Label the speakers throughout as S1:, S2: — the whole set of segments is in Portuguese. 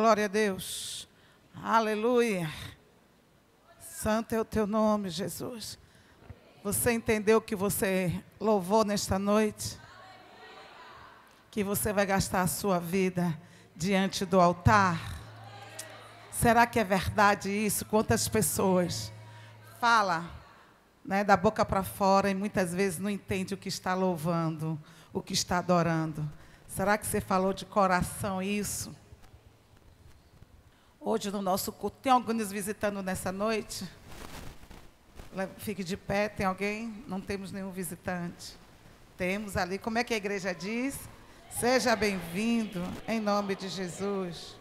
S1: Glória a Deus. Aleluia. Santo é o teu nome, Jesus. Você entendeu que você louvou nesta noite? Que você vai gastar a sua vida diante do altar? Será que é verdade isso? Quantas pessoas fala né, da boca para fora e muitas vezes não entende o que está louvando, o que está adorando? Será que você falou de coração isso? hoje no nosso culto. Tem alguém nos visitando nessa noite? Fique de pé, tem alguém? Não temos nenhum visitante. Temos ali. Como é que a igreja diz? Seja bem-vindo em nome de Jesus.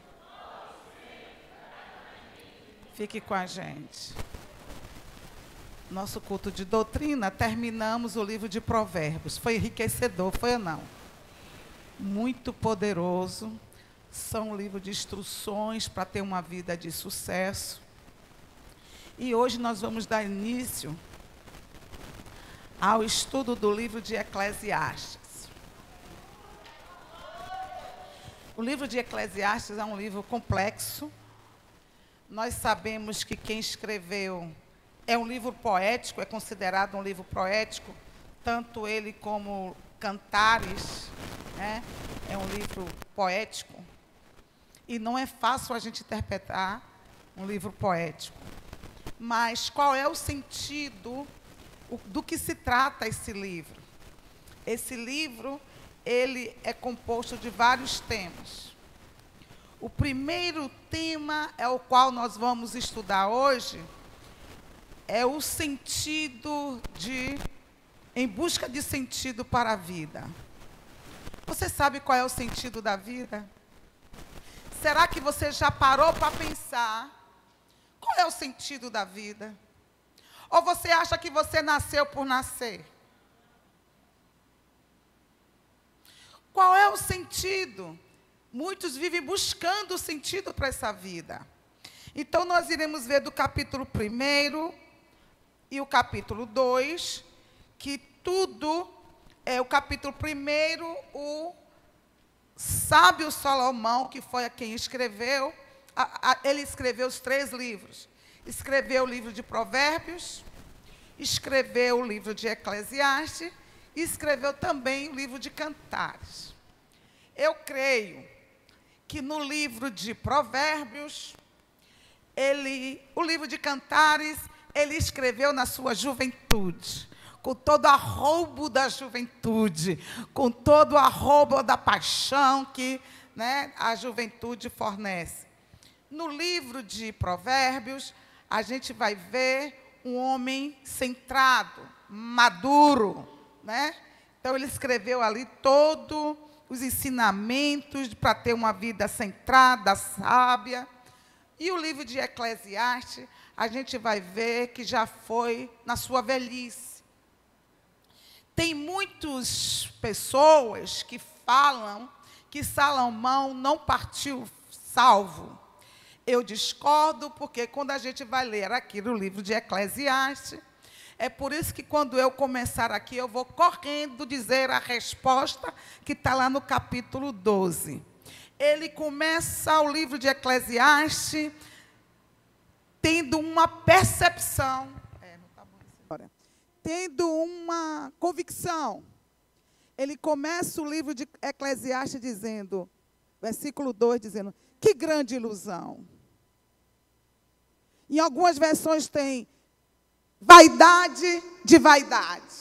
S1: Fique com a gente. Nosso culto de doutrina, terminamos o livro de Provérbios. Foi enriquecedor, foi ou não? Muito poderoso são um livro de instruções para ter uma vida de sucesso. E hoje nós vamos dar início ao estudo do livro de Eclesiastes. O livro de Eclesiastes é um livro complexo. Nós sabemos que quem escreveu é um livro poético, é considerado um livro poético, tanto ele como Cantares, né? é um livro poético e não é fácil a gente interpretar um livro poético. Mas qual é o sentido do que se trata esse livro? Esse livro ele é composto de vários temas. O primeiro tema é o qual nós vamos estudar hoje é o sentido de em busca de sentido para a vida. Você sabe qual é o sentido da vida? Será que você já parou para pensar qual é o sentido da vida? Ou você acha que você nasceu por nascer? Qual é o sentido? Muitos vivem buscando o sentido para essa vida. Então, nós iremos ver do capítulo 1 e o capítulo 2, que tudo, é, o capítulo 1, o sábio Salomão, que foi a quem escreveu, a, a, ele escreveu os três livros. Escreveu o livro de Provérbios, escreveu o livro de Eclesiastes e escreveu também o livro de Cantares. Eu creio que no livro de Provérbios, ele, o livro de Cantares, ele escreveu na sua juventude com todo o arrobo da juventude, com todo o arrobo da paixão que né, a juventude fornece. No livro de Provérbios, a gente vai ver um homem centrado, maduro, né? Então ele escreveu ali todos os ensinamentos para ter uma vida centrada, sábia. E o livro de Eclesiastes, a gente vai ver que já foi na sua velhice tem muitas pessoas que falam que Salomão não partiu salvo. Eu discordo, porque quando a gente vai ler aqui no livro de Eclesiastes, é por isso que quando eu começar aqui, eu vou correndo dizer a resposta que está lá no capítulo 12. Ele começa o livro de Eclesiastes tendo uma percepção tendo uma convicção. Ele começa o livro de Eclesiastes dizendo, versículo 2, dizendo: Que grande ilusão. Em algumas versões tem vaidade de vaidade.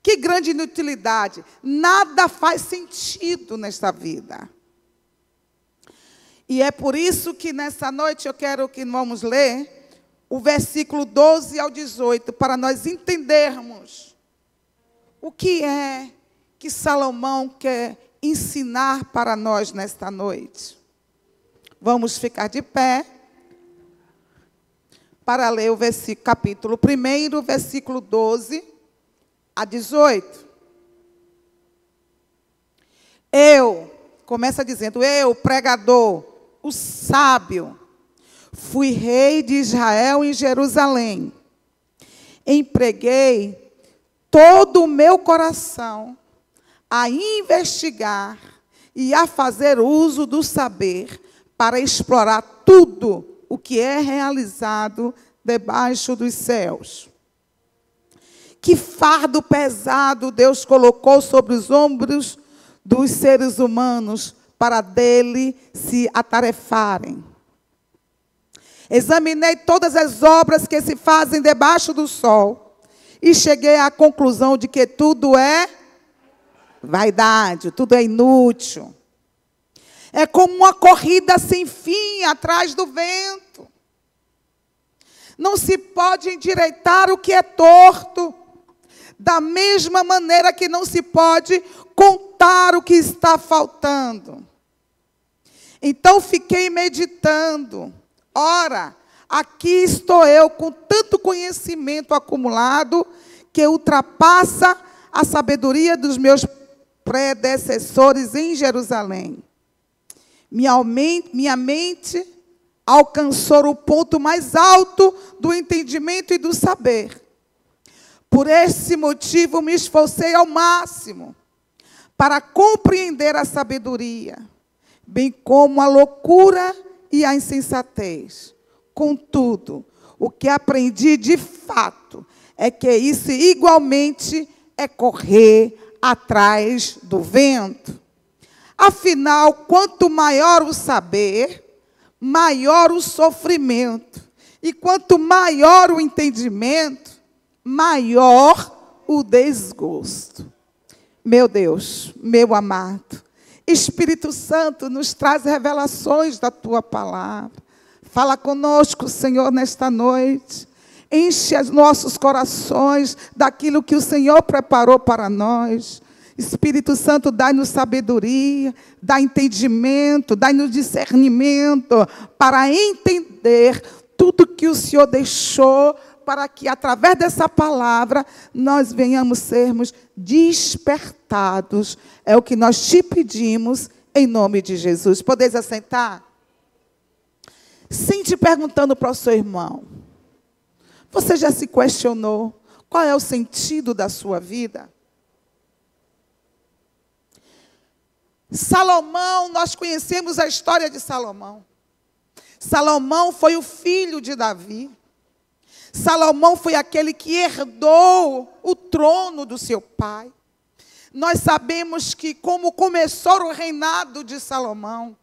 S1: Que grande inutilidade. Nada faz sentido nesta vida. E é por isso que nessa noite eu quero que vamos ler o versículo 12 ao 18, para nós entendermos o que é que Salomão quer ensinar para nós nesta noite. Vamos ficar de pé para ler o versículo, capítulo 1, versículo 12 a 18. Eu, começa dizendo, eu, pregador, o sábio, Fui rei de Israel em Jerusalém. Empreguei todo o meu coração a investigar e a fazer uso do saber para explorar tudo o que é realizado debaixo dos céus. Que fardo pesado Deus colocou sobre os ombros dos seres humanos para dele se atarefarem. Examinei todas as obras que se fazem debaixo do sol e cheguei à conclusão de que tudo é vaidade, tudo é inútil. É como uma corrida sem fim atrás do vento. Não se pode endireitar o que é torto, da mesma maneira que não se pode contar o que está faltando. Então fiquei meditando Ora, aqui estou eu com tanto conhecimento acumulado que ultrapassa a sabedoria dos meus predecessores em Jerusalém. Minha mente, alcançou o ponto mais alto do entendimento e do saber. Por esse motivo me esforcei ao máximo para compreender a sabedoria, bem como a loucura e e a insensatez. Contudo, o que aprendi de fato é que isso igualmente é correr atrás do vento. Afinal, quanto maior o saber, maior o sofrimento. E quanto maior o entendimento, maior o desgosto. Meu Deus, meu amado, Espírito Santo, nos traz revelações da tua palavra. Fala conosco, Senhor, nesta noite. Enche os nossos corações daquilo que o Senhor preparou para nós. Espírito Santo, dá nos sabedoria, dá entendimento, dá nos discernimento para entender tudo que o Senhor deixou para que através dessa palavra nós venhamos sermos despertados. É o que nós te pedimos em nome de Jesus. Podeis assentar? Sim, te perguntando para o seu irmão. Você já se questionou qual é o sentido da sua vida? Salomão, nós conhecemos a história de Salomão. Salomão foi o filho de Davi. Salomão foi aquele que herdou o trono do seu pai. Nós sabemos que, como começou o reinado de Salomão,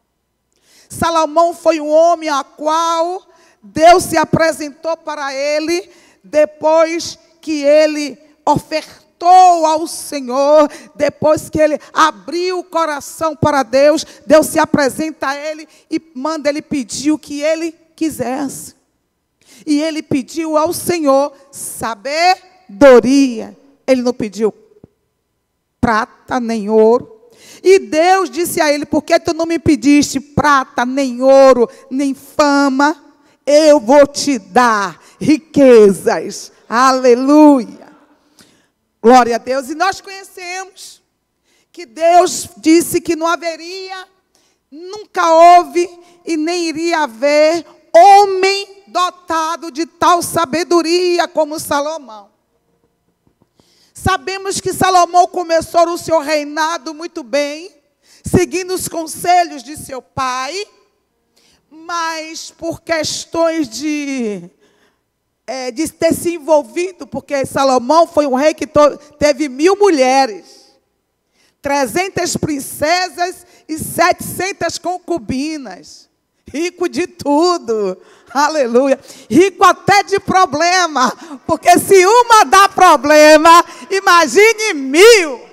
S1: Salomão foi um homem a qual Deus se apresentou para ele depois que ele ofertou ao Senhor, depois que ele abriu o coração para Deus, Deus se apresenta a ele e manda ele pedir o que ele quisesse. E ele pediu ao Senhor sabedoria. Ele não pediu prata nem ouro. E Deus disse a ele: Por que tu não me pediste prata, nem ouro, nem fama? Eu vou te dar riquezas. Aleluia. Glória a Deus. E nós conhecemos que Deus disse que não haveria, nunca houve e nem iria haver homem dotado de tal sabedoria como Salomão. Sabemos que Salomão começou o seu reinado muito bem, seguindo os conselhos de seu pai, mas por questões de, é, de ter se envolvido, porque Salomão foi um rei que teve mil mulheres, 300 princesas e 700 concubinas, rico de tudo. Aleluia. Rico até de problema. Porque se uma dá problema, imagine mil.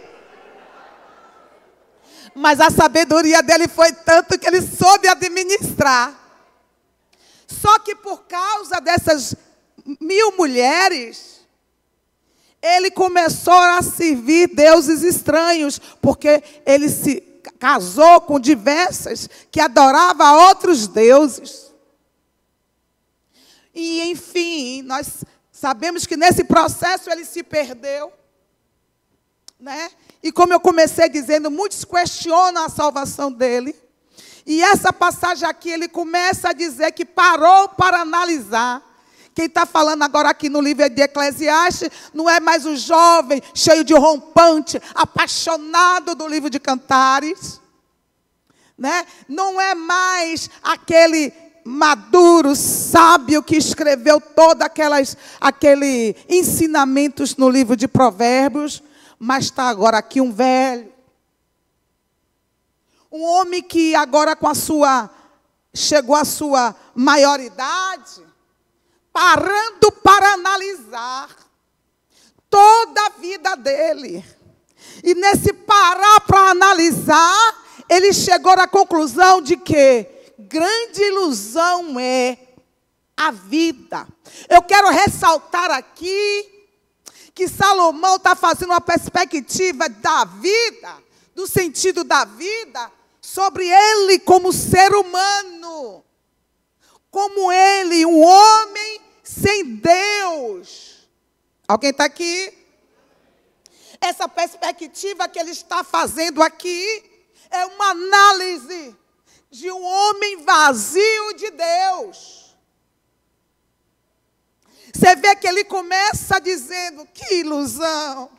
S1: Mas a sabedoria dele foi tanto que ele soube administrar. Só que por causa dessas mil mulheres, ele começou a servir deuses estranhos, porque ele se casou com diversas que adorava outros deuses. E, enfim, nós sabemos que nesse processo ele se perdeu. Né? E como eu comecei dizendo, muitos questionam a salvação dele. E essa passagem aqui, ele começa a dizer que parou para analisar. Quem está falando agora aqui no livro é de Eclesiastes não é mais o jovem, cheio de rompante, apaixonado do livro de Cantares. Né? Não é mais aquele maduro, sábio, que escreveu todos aqueles ensinamentos no livro de Provérbios, mas está agora aqui um velho. Um homem que agora com a sua chegou à sua maioridade, parando para analisar toda a vida dele. E nesse parar para analisar, ele chegou à conclusão de que grande ilusão é a vida. Eu quero ressaltar aqui que Salomão está fazendo uma perspectiva da vida, do sentido da vida, sobre ele como ser humano, como ele, um homem sem Deus. Alguém está aqui? Essa perspectiva que ele está fazendo aqui é uma análise de um homem vazio de Deus. Você vê que ele começa dizendo: que ilusão.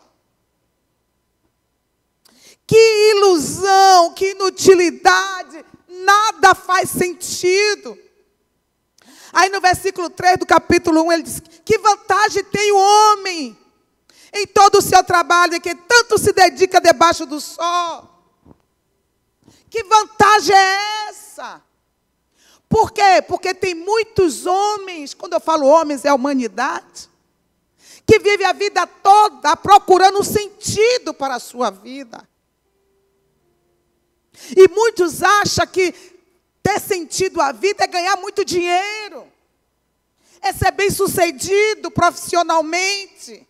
S1: Que ilusão, que inutilidade, nada faz sentido. Aí no versículo 3 do capítulo 1 ele diz: Que vantagem tem o homem em todo o seu trabalho, que tanto se dedica debaixo do sol? Que vantagem é essa? Por quê? Porque tem muitos homens, quando eu falo homens, é a humanidade, que vive a vida toda procurando um sentido para a sua vida. E muitos acham que ter sentido a vida é ganhar muito dinheiro, é ser bem sucedido profissionalmente,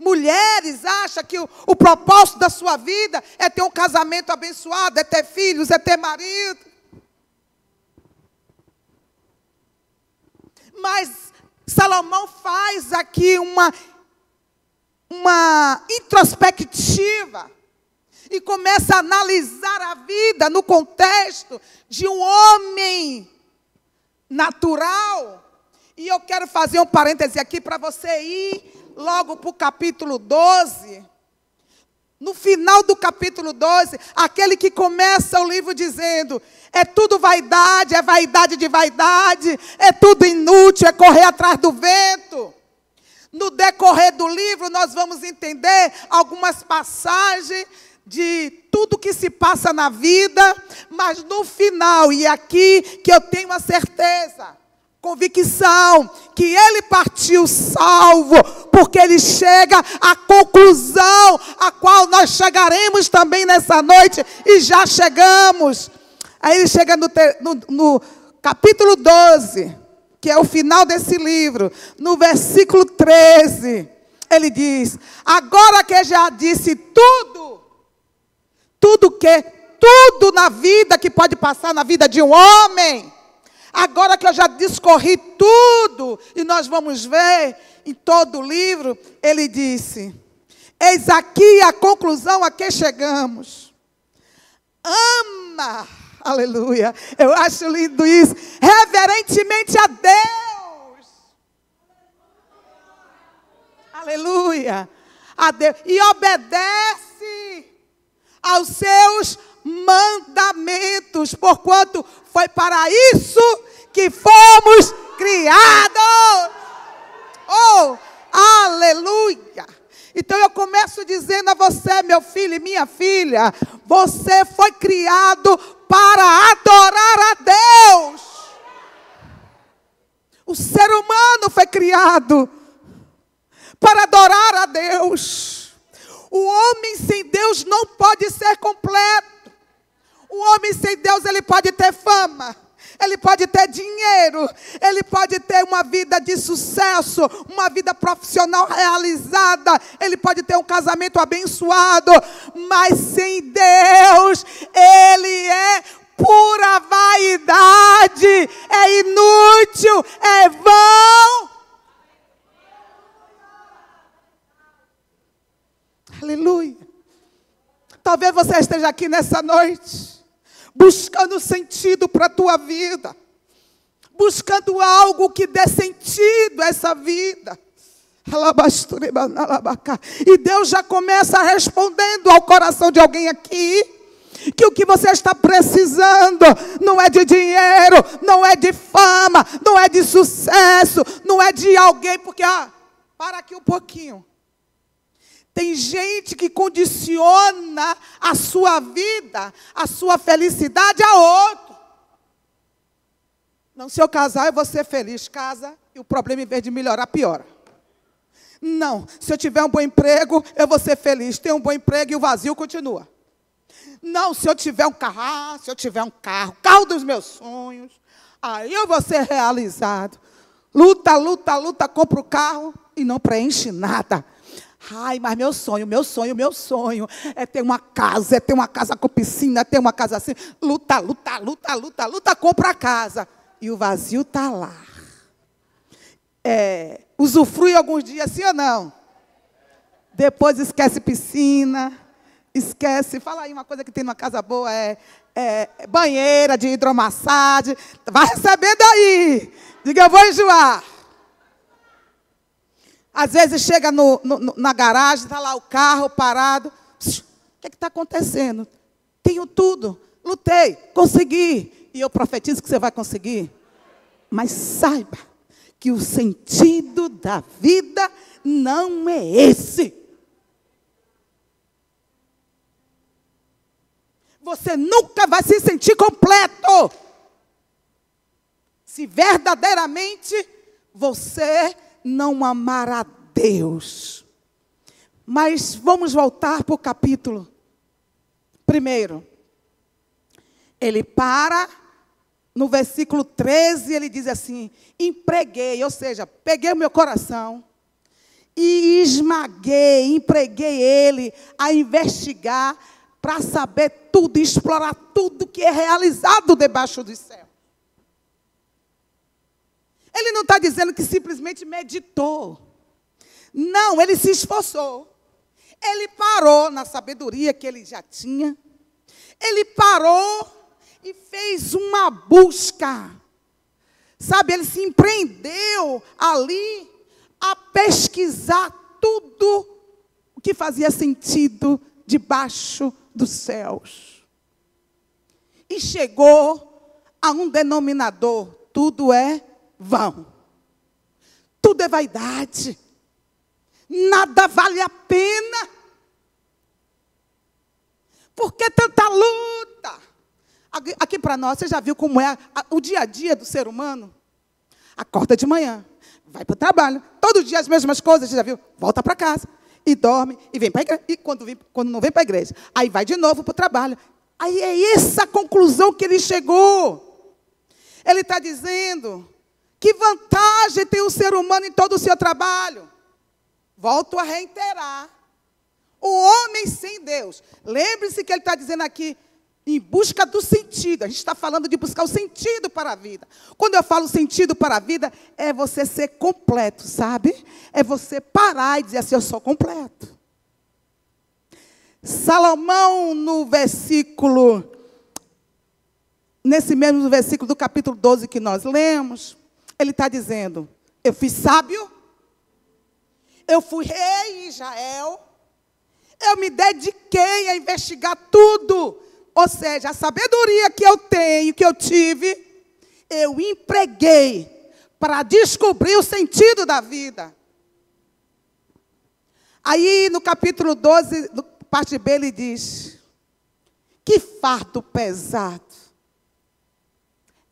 S1: Mulheres acham que o, o propósito da sua vida é ter um casamento abençoado, é ter filhos, é ter marido. Mas Salomão faz aqui uma, uma introspectiva e começa a analisar a vida no contexto de um homem natural e eu quero fazer um parêntese aqui para você ir logo para o capítulo 12. No final do capítulo 12, aquele que começa o livro dizendo: é tudo vaidade, é vaidade de vaidade, é tudo inútil, é correr atrás do vento. No decorrer do livro, nós vamos entender algumas passagens de tudo que se passa na vida, mas no final, e é aqui que eu tenho a certeza, Convicção que ele partiu salvo, porque ele chega à conclusão a qual nós chegaremos também nessa noite e já chegamos. Aí ele chega no, no, no capítulo 12, que é o final desse livro, no versículo 13, ele diz: Agora que já disse tudo, tudo que, tudo na vida que pode passar na vida de um homem Agora que eu já discorri tudo, e nós vamos ver em todo o livro, ele disse: Eis aqui a conclusão a que chegamos. Ama, aleluia, eu acho lindo isso, reverentemente a Deus. Aleluia, a Deus, e obedece aos seus mandamentos, porquanto foi para isso que fomos criados. Oh, aleluia! Então eu começo dizendo a você, meu filho e minha filha, você foi criado para adorar a Deus. O ser humano foi criado para adorar a Deus. O homem sem Deus não pode ser completo. O homem sem Deus, ele pode ter fama. Ele pode ter dinheiro, ele pode ter uma vida de sucesso, uma vida profissional realizada, ele pode ter um casamento abençoado, mas sem Deus, ele é pura vaidade, é inútil, é vão. Aleluia. Talvez você esteja aqui nessa noite buscando sentido para a tua vida, buscando algo que dê sentido a essa vida. E Deus já começa respondendo ao coração de alguém aqui. Que o que você está precisando não é de dinheiro, não é de fama, não é de sucesso, não é de alguém, porque, ah, para aqui um pouquinho. Tem gente que condiciona a sua vida, a sua felicidade a outro. Não, se eu casar, eu vou ser feliz. Casa e o problema, em vez de melhorar, piora. Não, se eu tiver um bom emprego, eu vou ser feliz. Tenho um bom emprego e o vazio continua. Não, se eu tiver um carro, ah, se eu tiver um carro, carro dos meus sonhos, aí eu vou ser realizado. Luta, luta, luta, compra o carro e não preenche nada. Ai, mas meu sonho, meu sonho, meu sonho é ter uma casa, é ter uma casa com piscina, é ter uma casa assim. Luta, luta, luta, luta, luta, compra a casa. E o vazio está lá. É, usufrui alguns dias, sim ou não? Depois esquece piscina, esquece. Fala aí uma coisa que tem numa casa boa: é, é, é banheira de hidromassagem. Vai recebendo aí. Diga, eu vou enjoar. Às vezes chega no, no, na garagem, está lá o carro parado. o que é está acontecendo? Tenho tudo, lutei, consegui. E eu profetizo que você vai conseguir. Mas saiba que o sentido da vida não é esse. Você nunca vai se sentir completo se verdadeiramente você não amar a Deus. Mas vamos voltar para o capítulo. Primeiro, ele para no versículo 13, ele diz assim: empreguei, ou seja, peguei o meu coração e esmaguei, empreguei ele a investigar para saber tudo, explorar tudo que é realizado debaixo do céu. Ele não está dizendo que simplesmente meditou. Não, ele se esforçou. Ele parou na sabedoria que ele já tinha. Ele parou e fez uma busca. Sabe, ele se empreendeu ali a pesquisar tudo o que fazia sentido debaixo dos céus. E chegou a um denominador: tudo é vão. Tudo é vaidade. Nada vale a pena. Por que tanta luta? Aqui, para nós, você já viu como é o dia a dia do ser humano? Acorda de manhã, vai para o trabalho, todo dia as mesmas coisas, você já viu? Volta para casa e dorme e vem para a igreja. E quando, vem, quando não vem para a igreja, aí vai de novo para o trabalho. Aí é essa a conclusão que ele chegou. Ele está dizendo que vantagem tem o ser humano em todo o seu trabalho? Volto a reiterar. O homem sem Deus. Lembre-se que ele está dizendo aqui, em busca do sentido. A gente está falando de buscar o sentido para a vida. Quando eu falo sentido para a vida, é você ser completo, sabe? É você parar e dizer assim: eu sou completo. Salomão, no versículo, nesse mesmo versículo do capítulo 12 que nós lemos, ele está dizendo: eu fui sábio, eu fui rei em Israel, eu me dediquei a investigar tudo. Ou seja, a sabedoria que eu tenho, que eu tive, eu empreguei para descobrir o sentido da vida. Aí no capítulo 12, parte B, ele diz: Que fardo pesado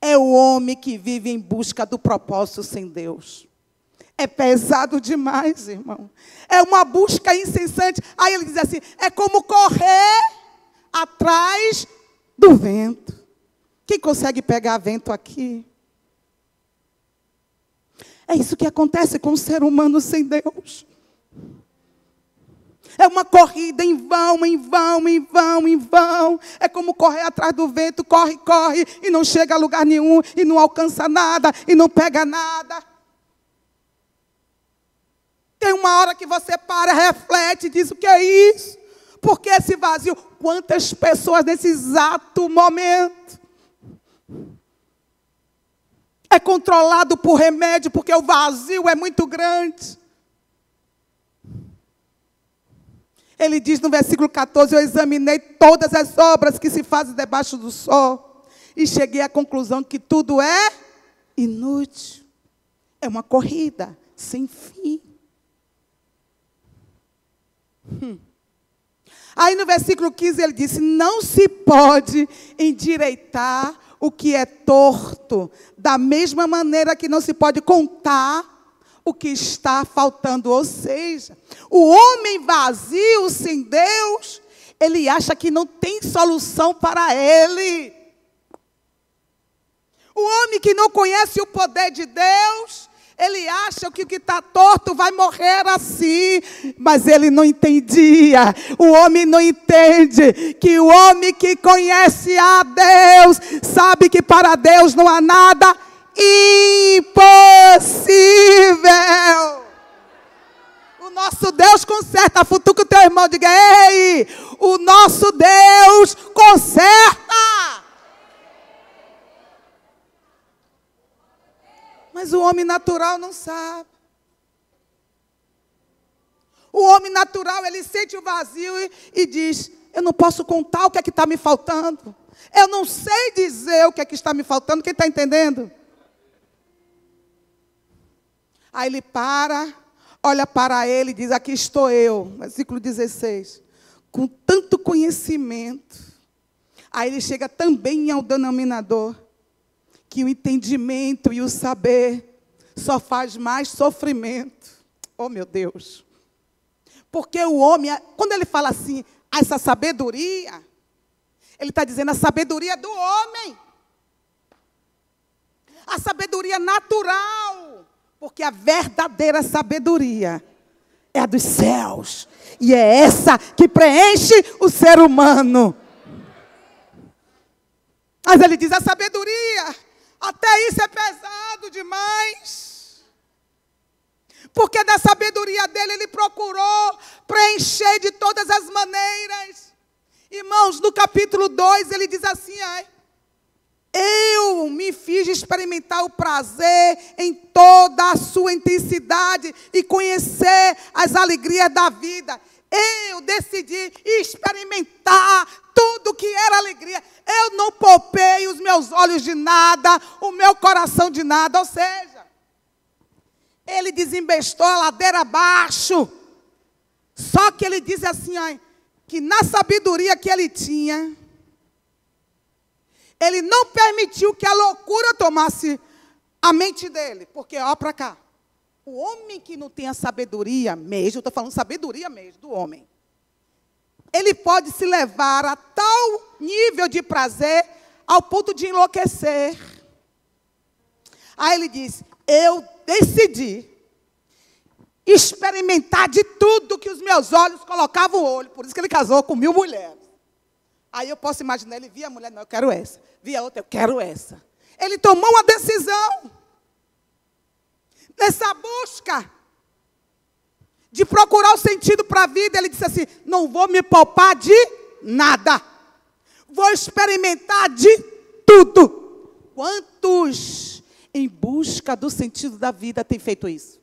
S1: é o homem que vive em busca do propósito sem Deus. É pesado demais, irmão. É uma busca incessante. Aí ele diz assim: é como correr atrás do vento. Quem consegue pegar vento aqui? É isso que acontece com o ser humano sem Deus. É uma corrida em vão, em vão, em vão, em vão. É como correr atrás do vento, corre, corre, e não chega a lugar nenhum, e não alcança nada, e não pega nada. Tem uma hora que você para, reflete diz: o que é isso? Por que esse vazio? Quantas pessoas nesse exato momento é controlado por remédio, porque o vazio é muito grande. Ele diz no versículo 14: Eu examinei todas as obras que se fazem debaixo do sol e cheguei à conclusão que tudo é inútil. É uma corrida sem fim. Hum. Aí no versículo 15 ele disse: Não se pode endireitar o que é torto, da mesma maneira que não se pode contar o que está faltando. Ou seja, o homem vazio sem Deus, ele acha que não tem solução para ele. O homem que não conhece o poder de Deus, ele acha que o que está torto vai morrer assim, mas ele não entendia. O homem não entende que o homem que conhece a Deus sabe que para Deus não há nada impossível. O nosso Deus conserta. Futuca o teu irmão, diga: Ei, o nosso Deus conserta. Mas o homem natural não sabe. O homem natural, ele sente o vazio e, e diz: Eu não posso contar o que é que está me faltando. Eu não sei dizer o que é que está me faltando. Quem está entendendo? Aí ele para, olha para ele e diz: Aqui estou eu, versículo 16, com tanto conhecimento. Aí ele chega também ao denominador, que o entendimento e o saber só faz mais sofrimento. Oh, meu Deus. Porque o homem, quando ele fala assim, essa sabedoria, ele está dizendo a sabedoria do homem, a sabedoria natural porque a verdadeira sabedoria é a dos céus. E é essa que preenche o ser humano. Mas ele diz: a sabedoria, até isso é pesado demais. Porque da sabedoria dele ele procurou preencher de todas as maneiras. Irmãos, no capítulo 2 ele diz assim: ai, eu me fiz experimentar o prazer em toda a sua intensidade e conhecer as alegrias da vida. Eu decidi experimentar tudo que era alegria. Eu não poupei os meus olhos de nada, o meu coração de nada. Ou seja, ele desembestou a ladeira abaixo. Só que ele diz assim, ó, que na sabedoria que ele tinha, ele não permitiu que a loucura tomasse a mente dele, porque ó para cá. O homem que não tem a sabedoria mesmo, eu estou falando sabedoria mesmo do homem, ele pode se levar a tal nível de prazer ao ponto de enlouquecer. Aí ele diz: Eu decidi experimentar de tudo que os meus olhos colocavam o olho, por isso que ele casou com mil mulheres. Aí eu posso imaginar, ele via a mulher, não, eu quero essa. Via outra, eu quero essa. Ele tomou uma decisão. Nessa busca de procurar o sentido para a vida, ele disse assim: não vou me poupar de nada. Vou experimentar de tudo. Quantos em busca do sentido da vida têm feito isso?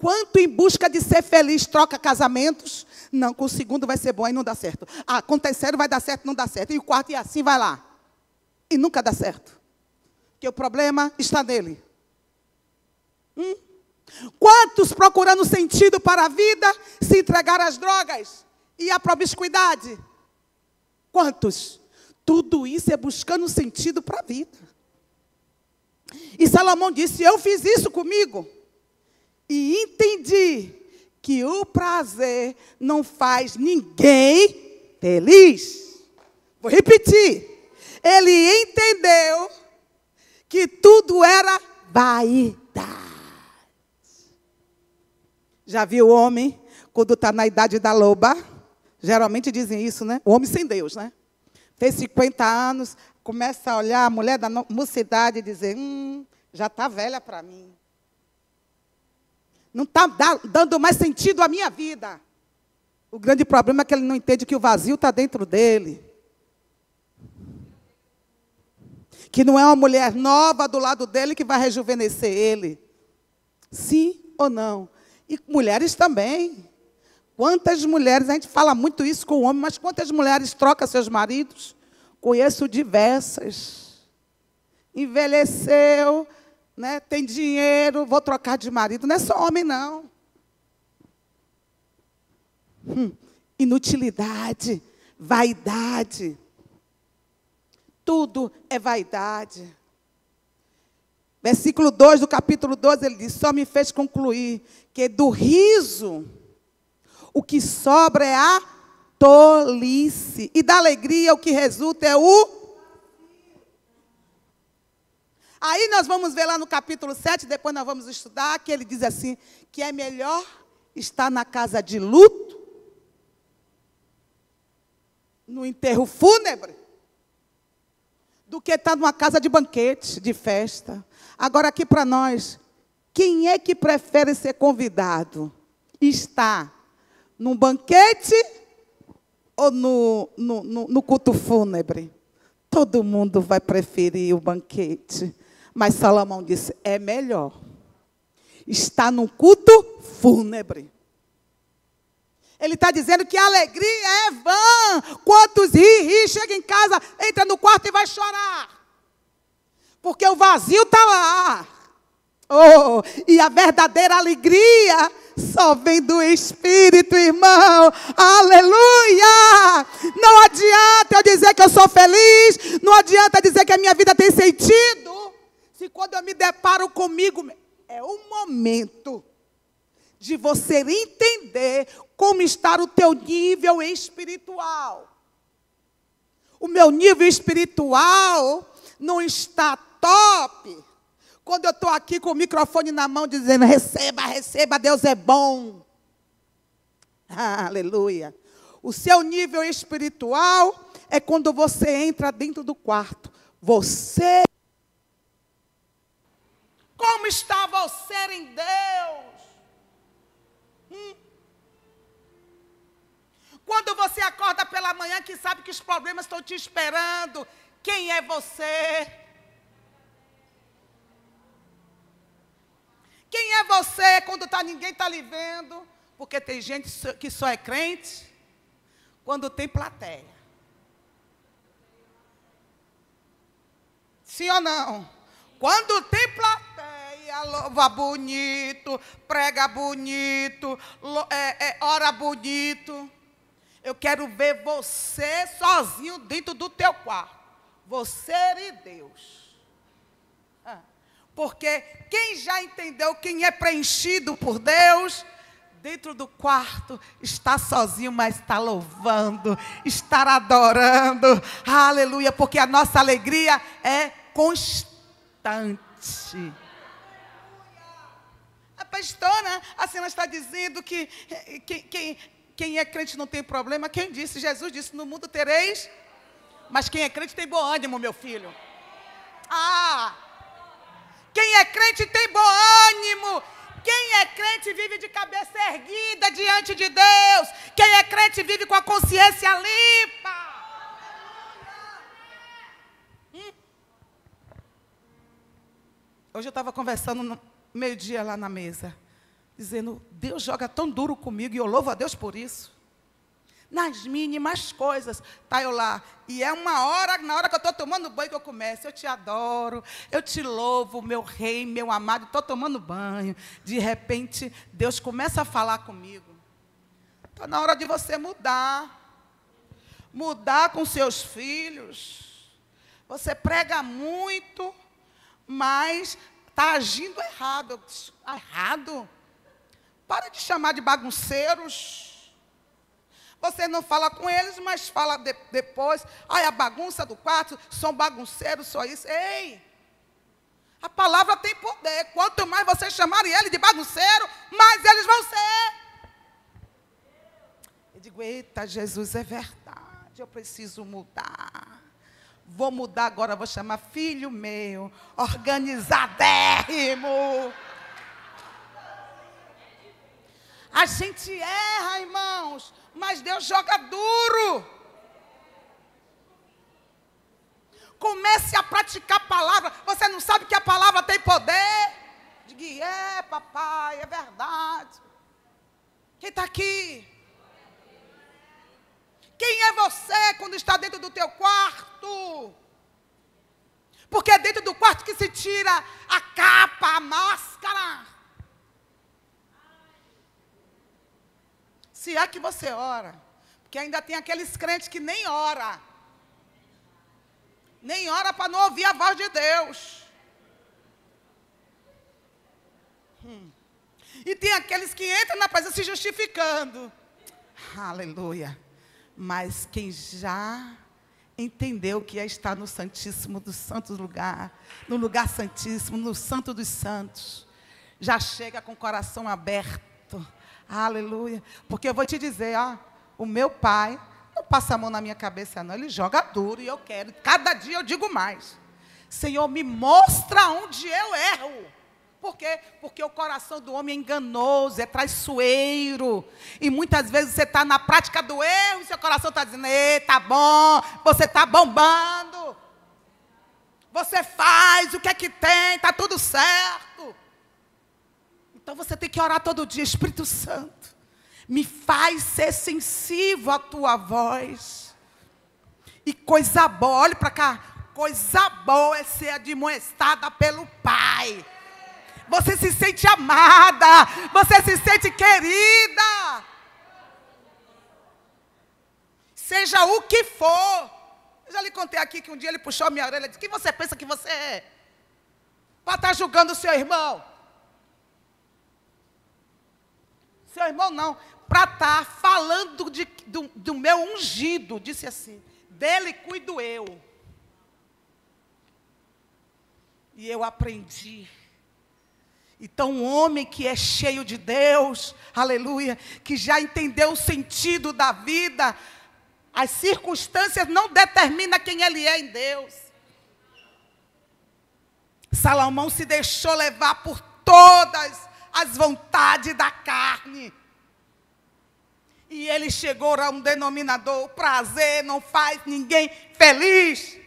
S1: Quanto em busca de ser feliz troca casamentos? Não, com o segundo vai ser bom e não dá certo. Ah, com o terceiro vai dar certo, não dá certo. E o quarto e assim vai lá. E nunca dá certo. Que o problema está nele. Hum? Quantos procurando sentido para a vida se entregar às drogas e à promiscuidade? Quantos? Tudo isso é buscando sentido para a vida. E Salomão disse: Eu fiz isso comigo e entendi que o prazer não faz ninguém feliz. Vou repetir. Ele entendeu que tudo era vaidade. Já viu o homem quando está na idade da loba? Geralmente dizem isso, né? O homem sem Deus, né? Tem 50 anos, começa a olhar a mulher da mocidade e dizer: hum, já está velha para mim. Não está dando mais sentido à minha vida. O grande problema é que ele não entende que o vazio está dentro dele. Que não é uma mulher nova do lado dele que vai rejuvenescer ele. Sim ou não? E mulheres também. Quantas mulheres, a gente fala muito isso com o homem, mas quantas mulheres trocam seus maridos? Conheço diversas. Envelheceu, né? tem dinheiro, vou trocar de marido. Não é só homem, não. Hum, inutilidade, vaidade. Tudo é vaidade. Versículo 2 do capítulo 12, ele diz: Só me fez concluir que do riso o que sobra é a tolice, e da alegria o que resulta é o Aí nós vamos ver lá no capítulo 7, depois nós vamos estudar, que ele diz assim: que é melhor estar na casa de luto, no enterro fúnebre, do que estar numa casa de banquete, de festa. Agora, aqui para nós, quem é que prefere ser convidado? Está num banquete ou no, no, no, no culto fúnebre? Todo mundo vai preferir o banquete. Mas Salomão disse: é melhor estar num culto fúnebre. Ele está dizendo que a alegria é vã. Quantos ri, ri, chega em casa, entra no quarto e vai chorar. Porque o vazio está lá. Oh, e a verdadeira alegria só vem do Espírito, irmão. Aleluia! Não adianta eu dizer que eu sou feliz, não adianta dizer que a minha vida tem sentido, se quando eu me deparo comigo, é o momento de você entender como está o teu nível espiritual. O meu nível espiritual não está top. Quando eu estou aqui com o microfone na mão dizendo: receba, receba, Deus é bom. Ah, aleluia. O seu nível espiritual é quando você entra dentro do quarto. Você está você em Deus? Hum. Quando você acorda pela manhã que sabe que os problemas estão te esperando, quem é você? Quem é você quando tá, ninguém está lhe vendo? Porque tem gente que só é crente quando tem plateia. Sim ou não? Quando tem plateia, louva bonito, prega bonito, é, é, ora bonito. Eu quero ver você sozinho dentro do teu quarto. Você e Deus. Ah, porque quem já entendeu quem é preenchido por Deus, dentro do quarto, está sozinho, mas está louvando, está adorando. Aleluia, porque a nossa alegria é constante importante. A pastora, a senhora está dizendo que quem, quem, quem é crente não tem problema. Quem disse? Jesus disse: No mundo tereis. Mas quem é crente tem bom ânimo, meu filho. Ah! Quem é crente tem bom ânimo. Quem é crente vive de cabeça erguida diante de Deus. Quem é crente vive com a consciência limpa. Hoje eu estava conversando meio-dia lá na mesa, dizendo: Deus joga tão duro comigo e eu louvo a Deus por isso. Nas mínimas coisas, tá eu lá. E é uma hora, na hora que eu estou tomando banho, que eu começo. Eu te adoro, eu te louvo, meu rei, meu amado. Estou tomando banho. De repente, Deus começa a falar comigo. Está na hora de você mudar. Mudar com seus filhos. Você prega muito, mas está agindo errado. Tá errado? Para de chamar de bagunceiros. Você não fala com eles, mas fala de, depois. Ai, a bagunça do quarto, são bagunceiros, só isso. Ei! A palavra tem poder. Quanto mais vocês chamarem ele de bagunceiro, mais eles vão ser. Eu digo, eita, Jesus, é verdade. Eu preciso mudar. Vou mudar agora, vou chamar filho meu, organizadérrimo. A gente erra, irmãos, mas Deus joga duro. Comece a praticar a palavra. Você não sabe que a palavra tem poder? Diga, é, papai, é verdade. Quem está aqui? Quem é você quando está dentro do teu quarto? Porque é dentro do quarto que se tira a capa, a máscara. Se é que você ora, porque ainda tem aqueles crentes que nem ora. Nem ora para não ouvir a voz de Deus. Hum. E tem aqueles que entram na presença se justificando. Aleluia. Mas quem já entendeu que é estar no Santíssimo do Santo Lugar, no lugar santíssimo, no Santo dos Santos, já chega com o coração aberto. Aleluia. Porque eu vou te dizer, ó, o meu pai não passa a mão na minha cabeça, não. Ele joga duro e eu quero. Cada dia eu digo mais. Senhor, me mostra onde eu erro. Por quê? Porque o coração do homem é enganoso, é traiçoeiro. E muitas vezes você está na prática do erro e seu coração está dizendo: Ei, tá bom, você está bombando. Você faz o que é que tem, está tudo certo. Então você tem que orar todo dia, Espírito Santo. Me faz ser sensível à tua voz. E coisa boa, olhe para cá. Coisa boa é ser admoestada pelo Pai você se sente amada, você se sente querida. Seja o que for. Eu já lhe contei aqui que um dia ele puxou a minha orelha e disse: Quem você pensa que você é? Para estar julgando o seu irmão. Seu irmão não. Para estar tá falando de, do, do meu ungido. Disse assim: Dele cuido eu. E eu aprendi então, um homem que é cheio de Deus, aleluia, que já entendeu o sentido da vida, as circunstâncias não determinam quem ele é em Deus. Salomão se deixou levar por todas as vontades da carne. E ele chegou a um denominador: o prazer não faz ninguém feliz.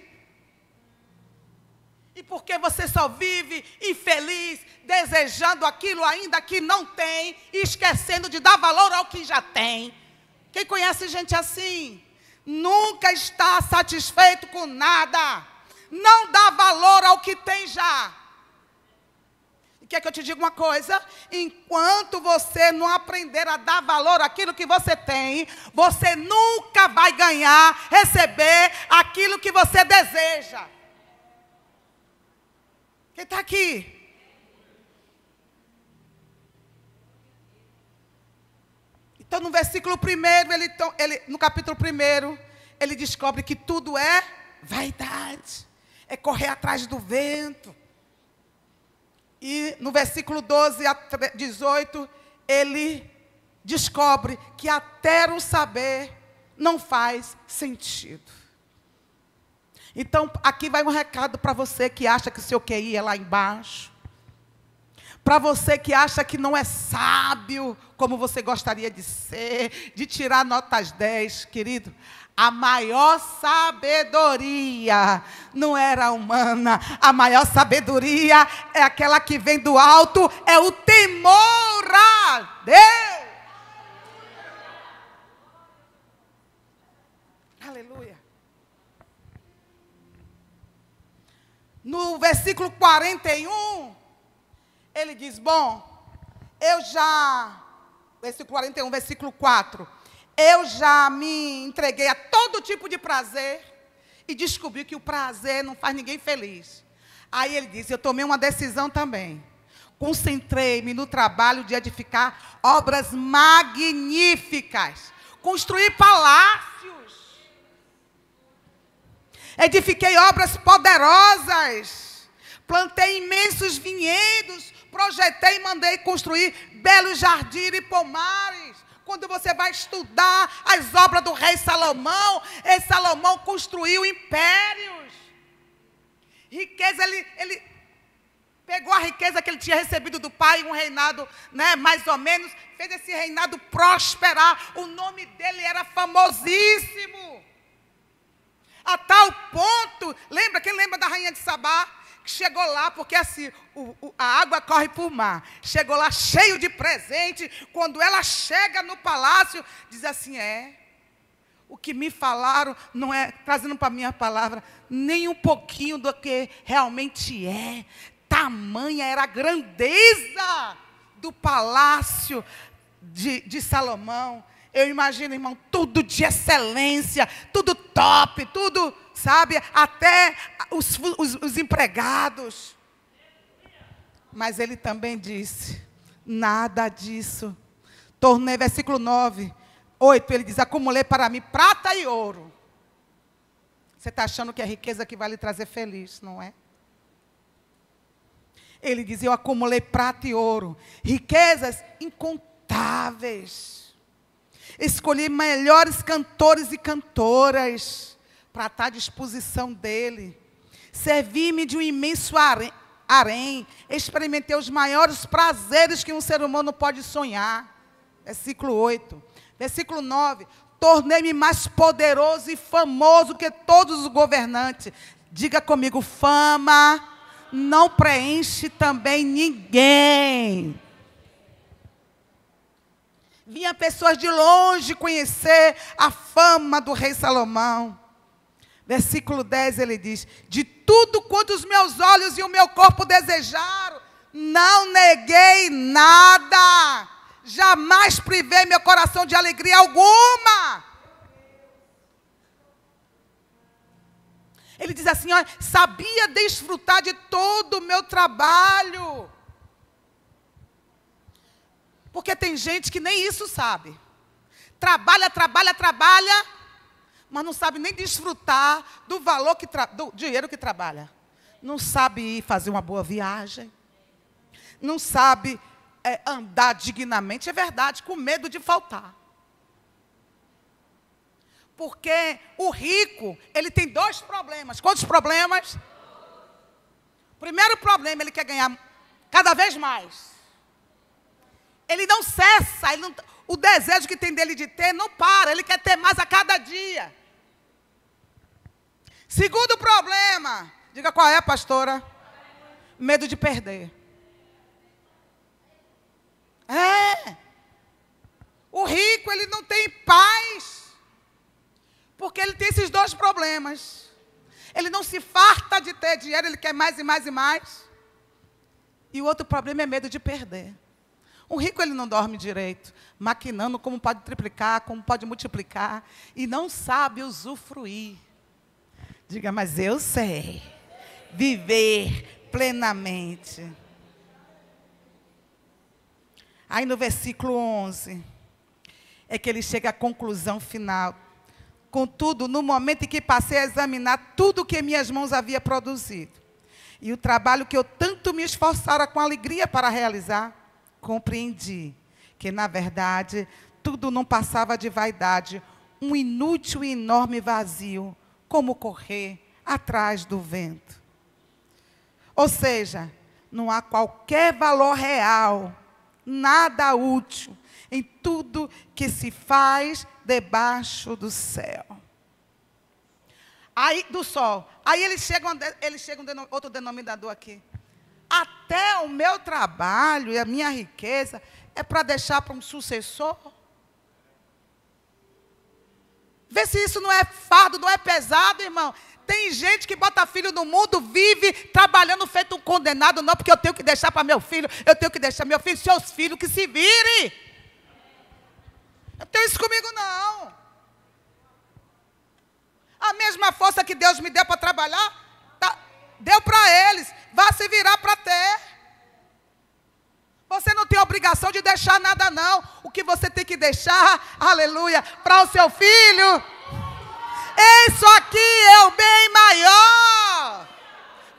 S1: E porque você só vive infeliz, desejando aquilo ainda que não tem e esquecendo de dar valor ao que já tem. Quem conhece gente assim? Nunca está satisfeito com nada. Não dá valor ao que tem já. E quer que eu te diga uma coisa? Enquanto você não aprender a dar valor àquilo que você tem, você nunca vai ganhar, receber aquilo que você deseja. Quem está aqui? Então, no versículo 1, ele, ele, no capítulo 1, ele descobre que tudo é vaidade, é correr atrás do vento. E no versículo 12 a 18, ele descobre que até o saber não faz sentido. Então, aqui vai um recado para você que acha que o seu QI é lá embaixo. Para você que acha que não é sábio como você gostaria de ser, de tirar notas 10, querido, a maior sabedoria não era humana, a maior sabedoria é aquela que vem do alto, é o temor a Deus. Aleluia. Aleluia. No versículo 41, ele diz: Bom, eu já. Versículo 41, versículo 4. Eu já me entreguei a todo tipo de prazer e descobri que o prazer não faz ninguém feliz. Aí ele diz: Eu tomei uma decisão também. Concentrei-me no trabalho de edificar obras magníficas, construir palácios Edifiquei obras poderosas. Plantei imensos vinhedos. Projetei e mandei construir belos jardins e pomares. Quando você vai estudar as obras do rei Salomão, esse Salomão construiu impérios. Riqueza, ele, ele pegou a riqueza que ele tinha recebido do pai, um reinado, né, mais ou menos, fez esse reinado prosperar. O nome dele era famosíssimo. A tal ponto, lembra, quem lembra da rainha de Sabá? Que chegou lá, porque assim, o, o, a água corre por mar. Chegou lá cheio de presente. Quando ela chega no palácio, diz assim: é, o que me falaram não é, trazendo para a minha palavra, nem um pouquinho do que realmente é. Tamanha era a grandeza do palácio de, de Salomão. Eu imagino, irmão, tudo de excelência, tudo top, tudo, sabe, até os, os, os empregados. Mas ele também disse: nada disso. Tornei, versículo 9, 8, ele diz: acumulei para mim prata e ouro. Você está achando que é riqueza que vai lhe trazer feliz, não é? Ele diz: Eu acumulei prata e ouro, riquezas incontáveis. Escolhi melhores cantores e cantoras para estar tá à disposição dele. Servi-me de um imenso harém, experimentei os maiores prazeres que um ser humano pode sonhar. Versículo 8. Versículo 9. Tornei-me mais poderoso e famoso que todos os governantes. Diga comigo, fama não preenche também ninguém. Vinha pessoas de longe conhecer a fama do rei Salomão. Versículo 10 ele diz: De tudo quanto os meus olhos e o meu corpo desejaram, não neguei nada, jamais privei meu coração de alegria alguma. Ele diz assim: Olha, sabia desfrutar de todo o meu trabalho. Porque tem gente que nem isso sabe. Trabalha, trabalha, trabalha, mas não sabe nem desfrutar do valor que do dinheiro que trabalha. Não sabe ir fazer uma boa viagem. Não sabe é, andar dignamente, é verdade, com medo de faltar. Porque o rico, ele tem dois problemas. Quantos problemas? Primeiro problema, ele quer ganhar cada vez mais. Ele não cessa, ele não, o desejo que tem dele de ter não para, ele quer ter mais a cada dia. Segundo problema, diga qual é, pastora? Medo de perder. É. O rico, ele não tem paz, porque ele tem esses dois problemas. Ele não se farta de ter dinheiro, ele quer mais e mais e mais. E o outro problema é medo de perder. Um rico ele não dorme direito, maquinando como pode triplicar, como pode multiplicar e não sabe usufruir. Diga, mas eu sei viver plenamente. Aí no versículo 11 é que ele chega à conclusão final. Contudo, no momento em que passei a examinar tudo que minhas mãos havia produzido e o trabalho que eu tanto me esforçara com alegria para realizar, compreendi que, na verdade, tudo não passava de vaidade, um inútil e enorme vazio, como correr atrás do vento. Ou seja, não há qualquer valor real, nada útil em tudo que se faz debaixo do céu. Aí, do sol. Aí eles chegam, eles chegam outro denominador aqui. Até o meu trabalho e a minha riqueza é para deixar para um sucessor. Vê se isso não é fardo, não é pesado, irmão. Tem gente que bota filho no mundo, vive trabalhando feito um condenado, não, porque eu tenho que deixar para meu filho, eu tenho que deixar meu filho, seus filhos que se virem. Eu tenho isso comigo, não. A mesma força que Deus me deu para trabalhar, Deu para eles. Vá se virar para ter. Você não tem obrigação de deixar nada, não. O que você tem que deixar, aleluia, para o seu filho. Isso aqui é o bem maior.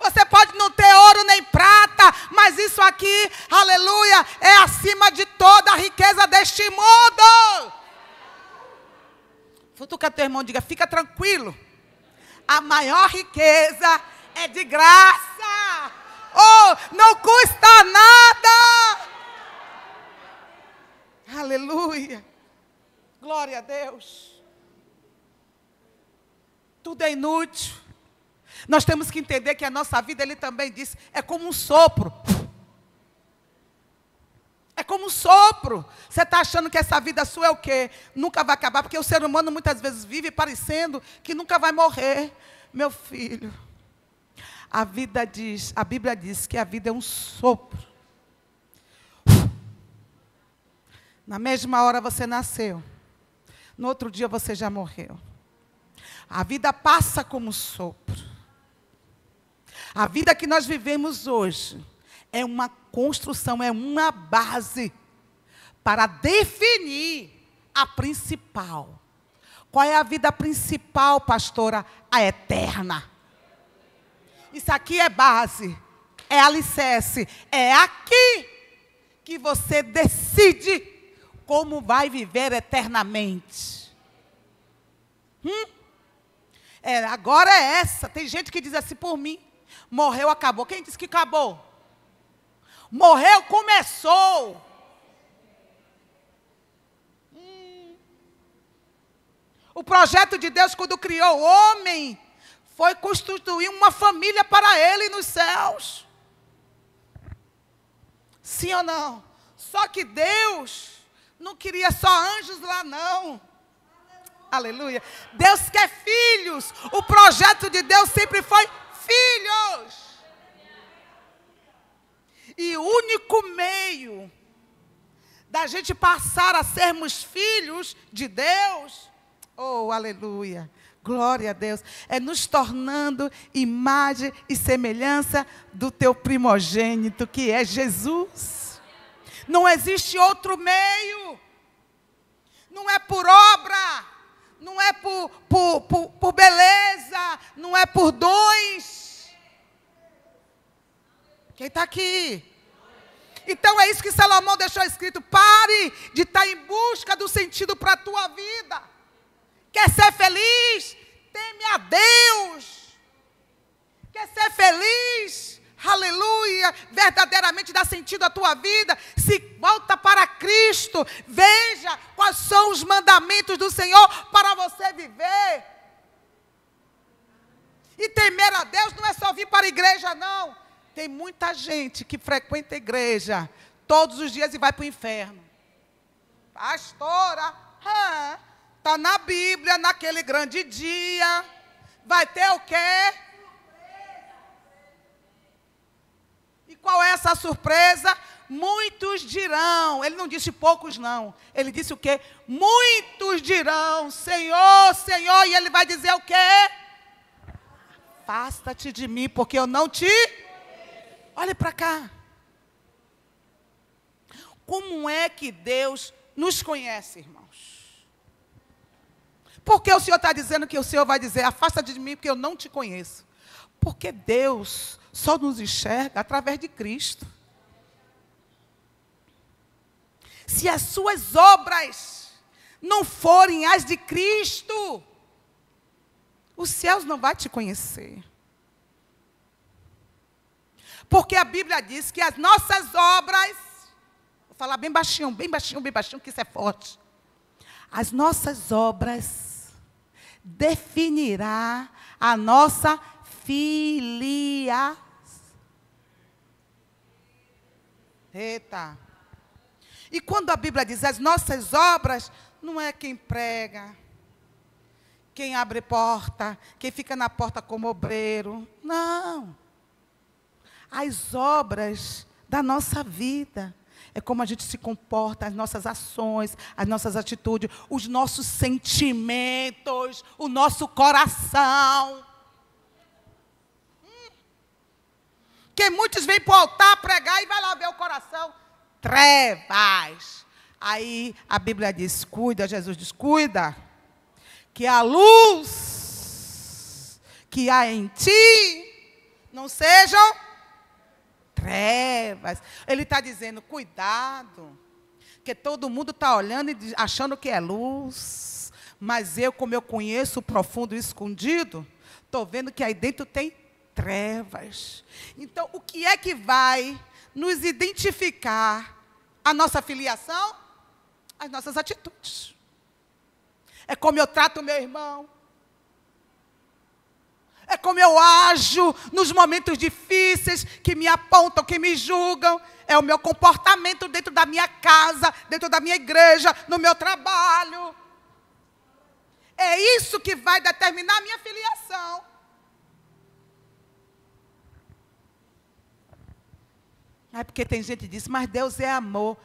S1: Você pode não ter ouro nem prata, mas isso aqui, aleluia, é acima de toda a riqueza deste mundo. Futuca teu irmão, diga, fica tranquilo. A maior riqueza é de graça. Oh, não custa nada. Aleluia. Glória a Deus. Tudo é inútil. Nós temos que entender que a nossa vida, ele também disse, é como um sopro. É como um sopro. Você está achando que essa vida sua é o quê? Nunca vai acabar, porque o ser humano muitas vezes vive parecendo que nunca vai morrer. Meu filho, a vida diz, a Bíblia diz que a vida é um sopro. Na mesma hora você nasceu. No outro dia você já morreu. A vida passa como sopro. A vida que nós vivemos hoje é uma construção, é uma base para definir a principal. Qual é a vida principal, pastora? A eterna. Isso aqui é base, é alicerce, é aqui que você decide como vai viver eternamente. Hum? É, agora é essa. Tem gente que diz assim por mim: morreu, acabou. Quem disse que acabou? Morreu, começou. Hum. O projeto de Deus, quando criou o homem, foi constituir uma família para ele nos céus. Sim ou não? Só que Deus não queria só anjos lá, não. Aleluia. Aleluia. Deus quer filhos. O projeto de Deus sempre foi filhos. E o único meio da gente passar a sermos filhos de Deus, oh, aleluia, Glória a Deus. É nos tornando imagem e semelhança do teu primogênito, que é Jesus. Não existe outro meio. Não é por obra, não é por, por, por, por beleza, não é por dons. Quem está aqui? Então é isso que Salomão deixou escrito. Pare de estar tá em busca do sentido para a tua vida. Quer ser feliz? Teme a Deus. Quer ser feliz? aleluia, verdadeiramente dá sentido à tua vida, se volta para Cristo, veja quais são os mandamentos do Senhor para você viver. E temer a Deus não é só vir para a igreja, não. Tem muita gente que frequenta a igreja todos os dias e vai para o inferno. Pastora, ah, Está na Bíblia, naquele grande dia. Vai ter o quê? E qual é essa surpresa? Muitos dirão, ele não disse poucos não, ele disse o quê? Muitos dirão, Senhor, Senhor, e ele vai dizer o quê? Afasta-te de mim, porque eu não te. Olhe para cá. Como é que Deus nos conhece, irmão? Porque o Senhor está dizendo que o Senhor vai dizer: afasta de mim, porque eu não te conheço. Porque Deus só nos enxerga através de Cristo. Se as suas obras não forem as de Cristo, os céus não vai te conhecer. Porque a Bíblia diz que as nossas obras, vou falar bem baixinho, bem baixinho, bem baixinho, que isso é forte. As nossas obras definirá a nossa filiação. Eita. E quando a Bíblia diz as nossas obras, não é quem prega, quem abre porta, quem fica na porta como obreiro. Não. As obras da nossa vida é como a gente se comporta, as nossas ações, as nossas atitudes, os nossos sentimentos, o nosso coração. Hum. Que muitos vêm para o altar pregar e vai lá ver o coração. Trevas. Aí a Bíblia diz: cuida, Jesus diz: cuida, que a luz que há em ti não sejam trevas. Ele está dizendo: cuidado, que todo mundo está olhando e achando que é luz. Mas eu, como eu conheço o profundo e escondido, estou vendo que aí dentro tem trevas. Então, o que é que vai nos identificar a nossa filiação? As nossas atitudes. É como eu trato o meu irmão, é como eu ajo nos momentos difíceis que me apontam, que me julgam. É o meu comportamento dentro da minha casa, dentro da minha igreja, no meu trabalho. É isso que vai determinar a minha filiação. É porque tem gente que diz, mas Deus é amor.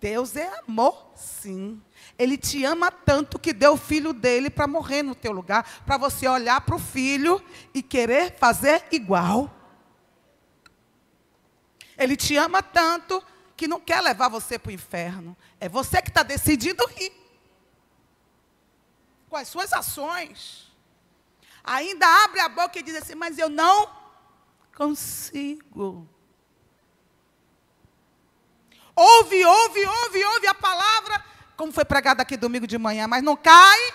S1: Deus é amor, sim. Ele te ama tanto que deu o filho dele para morrer no teu lugar, para você olhar para o filho e querer fazer igual. Ele te ama tanto que não quer levar você para o inferno. É você que está decidindo ir. Com as suas ações. Ainda abre a boca e diz assim: Mas eu não consigo. Ouve, ouve, ouve, ouve a palavra como foi pregado aqui domingo de manhã, mas não cai.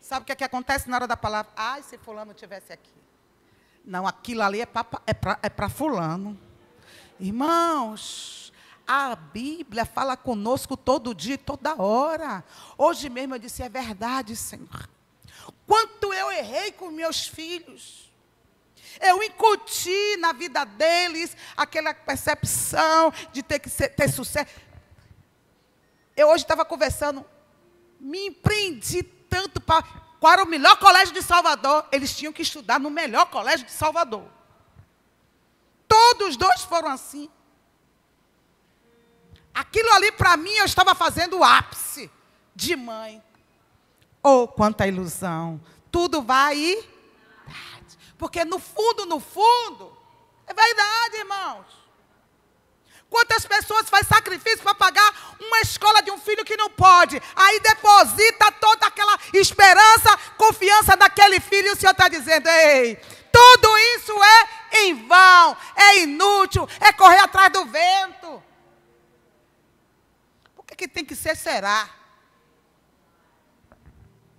S1: Sabe o que, é que acontece na hora da palavra? Ai, se fulano tivesse aqui. Não, aquilo ali é para é é fulano. Irmãos, a Bíblia fala conosco todo dia, toda hora. Hoje mesmo eu disse, é verdade, Senhor. Quanto eu errei com meus filhos. Eu incuti na vida deles aquela percepção de ter que ser, ter sucesso. Eu hoje estava conversando, me empreendi tanto para. Qual era o melhor colégio de Salvador? Eles tinham que estudar no melhor colégio de Salvador. Todos os dois foram assim. Aquilo ali, para mim, eu estava fazendo o ápice de mãe. Oh, quanta ilusão! Tudo vai Porque no fundo, no fundo, é verdade, irmãos. Quantas pessoas faz sacrifício para pagar uma escola de um filho que não pode? Aí deposita toda aquela esperança, confiança daquele filho e o Senhor está dizendo: ei, tudo isso é em vão, é inútil, é correr atrás do vento. Por que, que tem que ser será?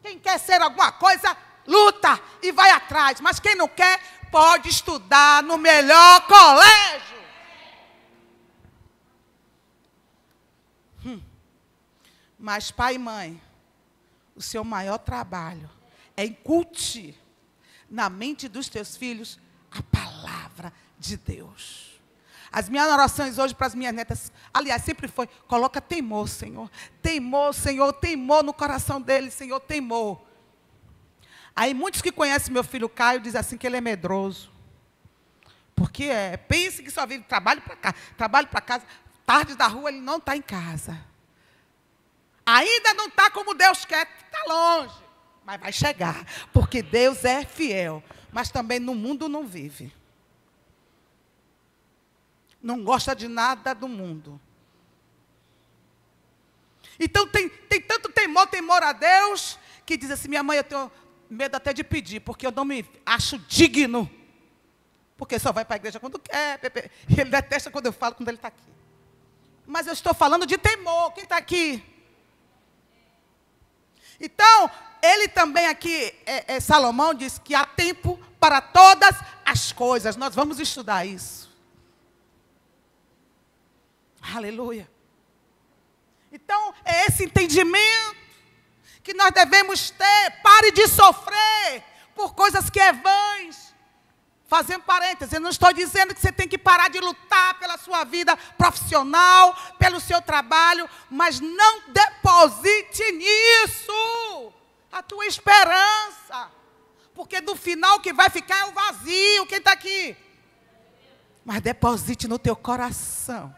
S1: Quem quer ser alguma coisa, luta e vai atrás. Mas quem não quer, pode estudar no melhor colégio. Mas, pai e mãe, o seu maior trabalho é incutir na mente dos teus filhos a palavra de Deus. As minhas orações hoje para as minhas netas, aliás, sempre foi: coloca temor, Senhor. Temor, Senhor, temor no coração dele, Senhor, temor. Aí muitos que conhecem meu filho Caio dizem assim que ele é medroso. Porque é, pense que só vive trabalho para casa, trabalho para casa, tarde da rua ele não está em casa. Ainda não está como Deus quer, está longe, mas vai chegar, porque Deus é fiel, mas também no mundo não vive. Não gosta de nada do mundo. Então tem, tem tanto temor, temor a Deus, que diz assim: minha mãe, eu tenho medo até de pedir, porque eu não me acho digno. Porque só vai para a igreja quando quer. Ele detesta quando eu falo, quando ele está aqui. Mas eu estou falando de temor. Quem está aqui? Então, ele também aqui, é, é, Salomão, diz que há tempo para todas as coisas. Nós vamos estudar isso. Aleluia. Então, é esse entendimento que nós devemos ter. Pare de sofrer por coisas que é vãs fazendo parênteses, eu não estou dizendo que você tem que parar de lutar pela sua vida profissional, pelo seu trabalho, mas não deposite nisso a tua esperança. Porque do final que vai ficar é o vazio, quem está aqui? Mas deposite no teu coração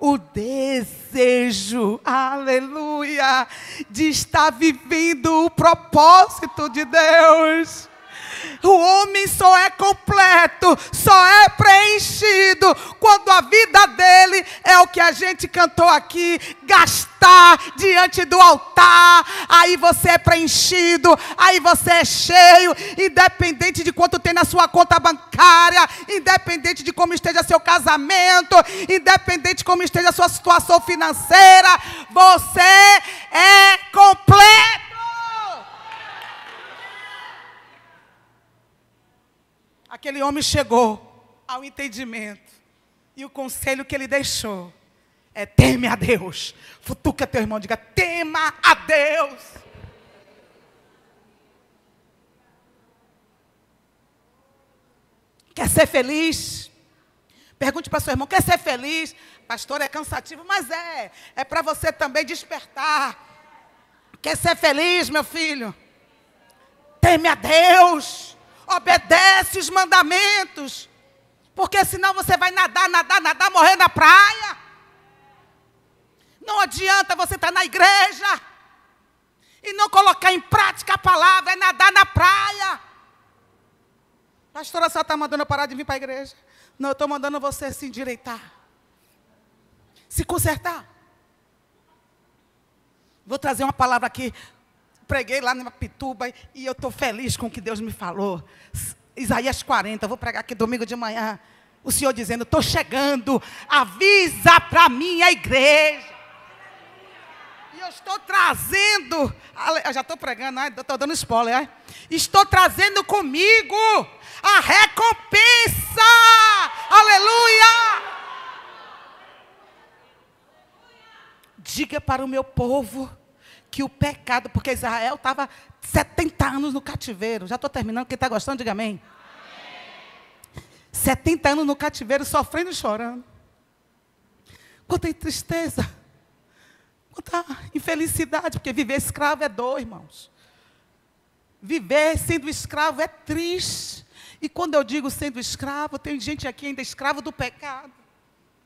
S1: o desejo, aleluia, de estar vivendo o propósito de Deus. O homem só é completo, só é preenchido quando a vida dele é o que a gente cantou aqui, gastar diante do altar. Aí você é preenchido, aí você é cheio, independente de quanto tem na sua conta bancária, independente de como esteja seu casamento, independente de como esteja sua situação financeira, você é completo. aquele homem chegou ao entendimento. E o conselho que ele deixou é: teme a Deus. Futuca teu irmão, diga: tema a Deus. Quer ser feliz? Pergunte para seu irmão: quer ser feliz? Pastor, é cansativo, mas é. É para você também despertar. Quer ser feliz, meu filho? Teme a Deus. Obedeça obedece os mandamentos, porque senão você vai nadar, nadar, nadar, morrer na praia. Não adianta você estar tá na igreja e não colocar em prática a palavra, é nadar na praia. Pastora, só está mandando eu parar de vir para a igreja. Não, eu estou mandando você se endireitar, se consertar. Vou trazer uma palavra aqui preguei lá na Pituba e eu estou feliz com o que Deus me falou. Isaías 40, vou pregar aqui domingo de manhã. O Senhor dizendo: Estou chegando, avisa para a minha igreja. E eu estou trazendo, eu já estou pregando, estou dando spoiler. Estou trazendo comigo a recompensa. Aleluia! Diga para o meu povo que o pecado, porque Israel estava 70 anos no cativeiro. Já estou terminando, quem está gostando, diga amém. amém. 70 anos no cativeiro, sofrendo e chorando. Quanta tristeza, quanta infelicidade, porque viver escravo é dor, irmãos. Viver sendo escravo é triste. E quando eu digo sendo escravo, tem gente aqui ainda escravo do pecado.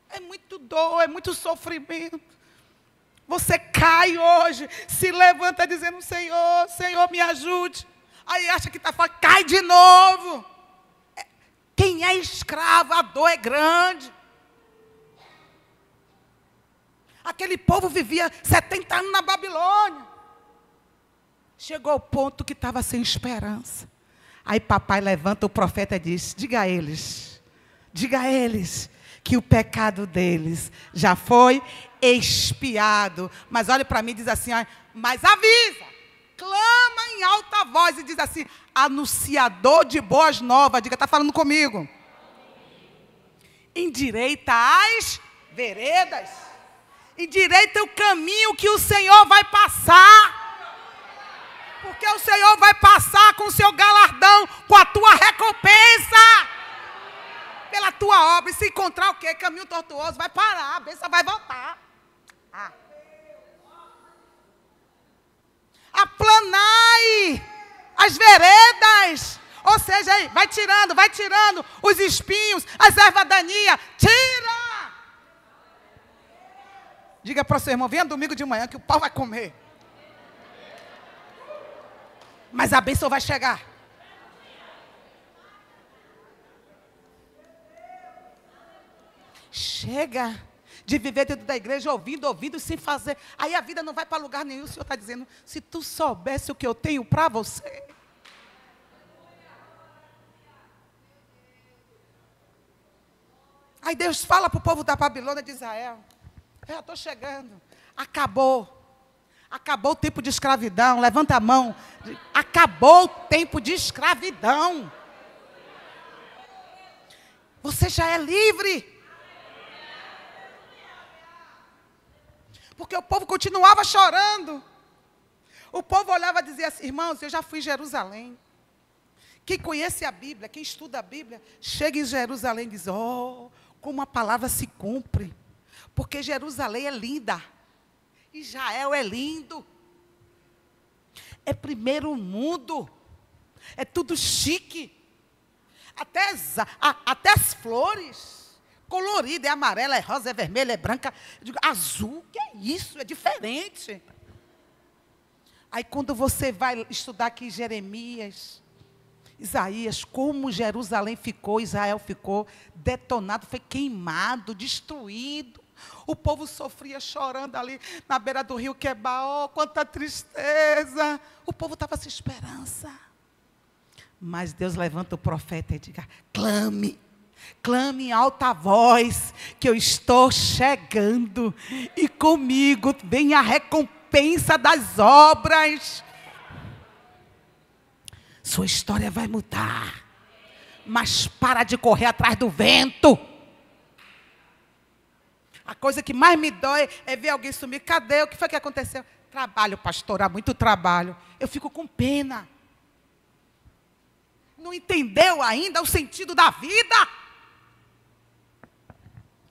S1: É muito dor, é muito sofrimento. Você cai hoje, se levanta dizendo: Senhor, Senhor, me ajude. Aí acha que está falando, cai de novo. É, quem é escravo, a dor é grande. Aquele povo vivia 70 anos na Babilônia. Chegou ao ponto que estava sem esperança. Aí papai levanta o profeta e diz: Diga a eles, diga a eles que o pecado deles já foi espiado. Mas olha para mim e diz assim: mas avisa, clama em alta voz e diz assim: anunciador de boas novas, diga, está falando comigo. Endireita as veredas, endireita o caminho que o Senhor vai passar. Porque o Senhor vai passar com o seu galardão, com a tua recompensa pela tua obra. E se encontrar o quê? Caminho tortuoso, vai parar, a bênção vai voltar. Ah. Aplanai as veredas. Ou seja, vai tirando, vai tirando os espinhos, as ervas daninhas. Tira! Diga para o seu irmão, venha domingo de manhã que o pau vai comer. Mas a bênção vai chegar. Chega de viver dentro da igreja, ouvindo, ouvindo, e sem fazer. Aí a vida não vai para lugar nenhum. O Senhor está dizendo: se tu soubesse o que eu tenho para você. Aí Deus fala para o povo da Babilônia de Israel: Eu estou chegando. Acabou. Acabou o tempo de escravidão. Levanta a mão. Acabou o tempo de escravidão. Você já é livre. porque o povo continuava chorando. O povo olhava e dizia assim: irmãos, eu já fui em Jerusalém. Quem conhece a Bíblia, quem estuda a Bíblia, chega em Jerusalém e diz: Oh, como a palavra se cumpre. Porque Jerusalém é linda. Israel é lindo. É primeiro mundo. É tudo chique. Até as, a, até as flores colorida, é amarela, é rosa, é vermelha, é branca. Eu digo, azul, que é isso? É diferente. Aí quando você vai estudar aqui Jeremias, Isaías, como Jerusalém ficou, Israel ficou detonado, foi queimado, destruído. O povo sofria chorando ali na beira do rio oh, quanta tristeza. O povo estava sem esperança. Mas Deus levanta o profeta e diga: clame, Clame em alta voz que eu estou chegando e comigo vem a recompensa das obras. Sua história vai mudar. Mas para de correr atrás do vento. A coisa que mais me dói é ver alguém sumir. Cadê? O que foi que aconteceu? Trabalho, pastor, há muito trabalho. Eu fico com pena. Não entendeu ainda o sentido da vida?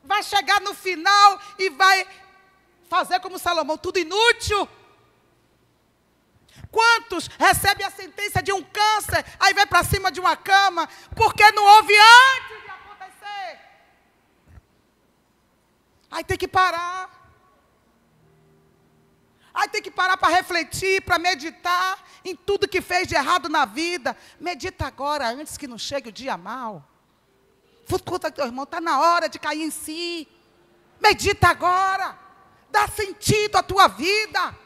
S1: vai chegar no final e vai fazer como Salomão, tudo inútil. Quantos recebem a sentença de um câncer, aí vai para cima de uma cama, porque não houve antes de acontecer? Aí tem que parar. Aí tem que parar para refletir, para meditar em tudo que fez de errado na vida. Medita agora, antes que não chegue o dia mal. Conta teu irmão, está na hora de cair em si. Medita agora. Dá sentido à tua vida.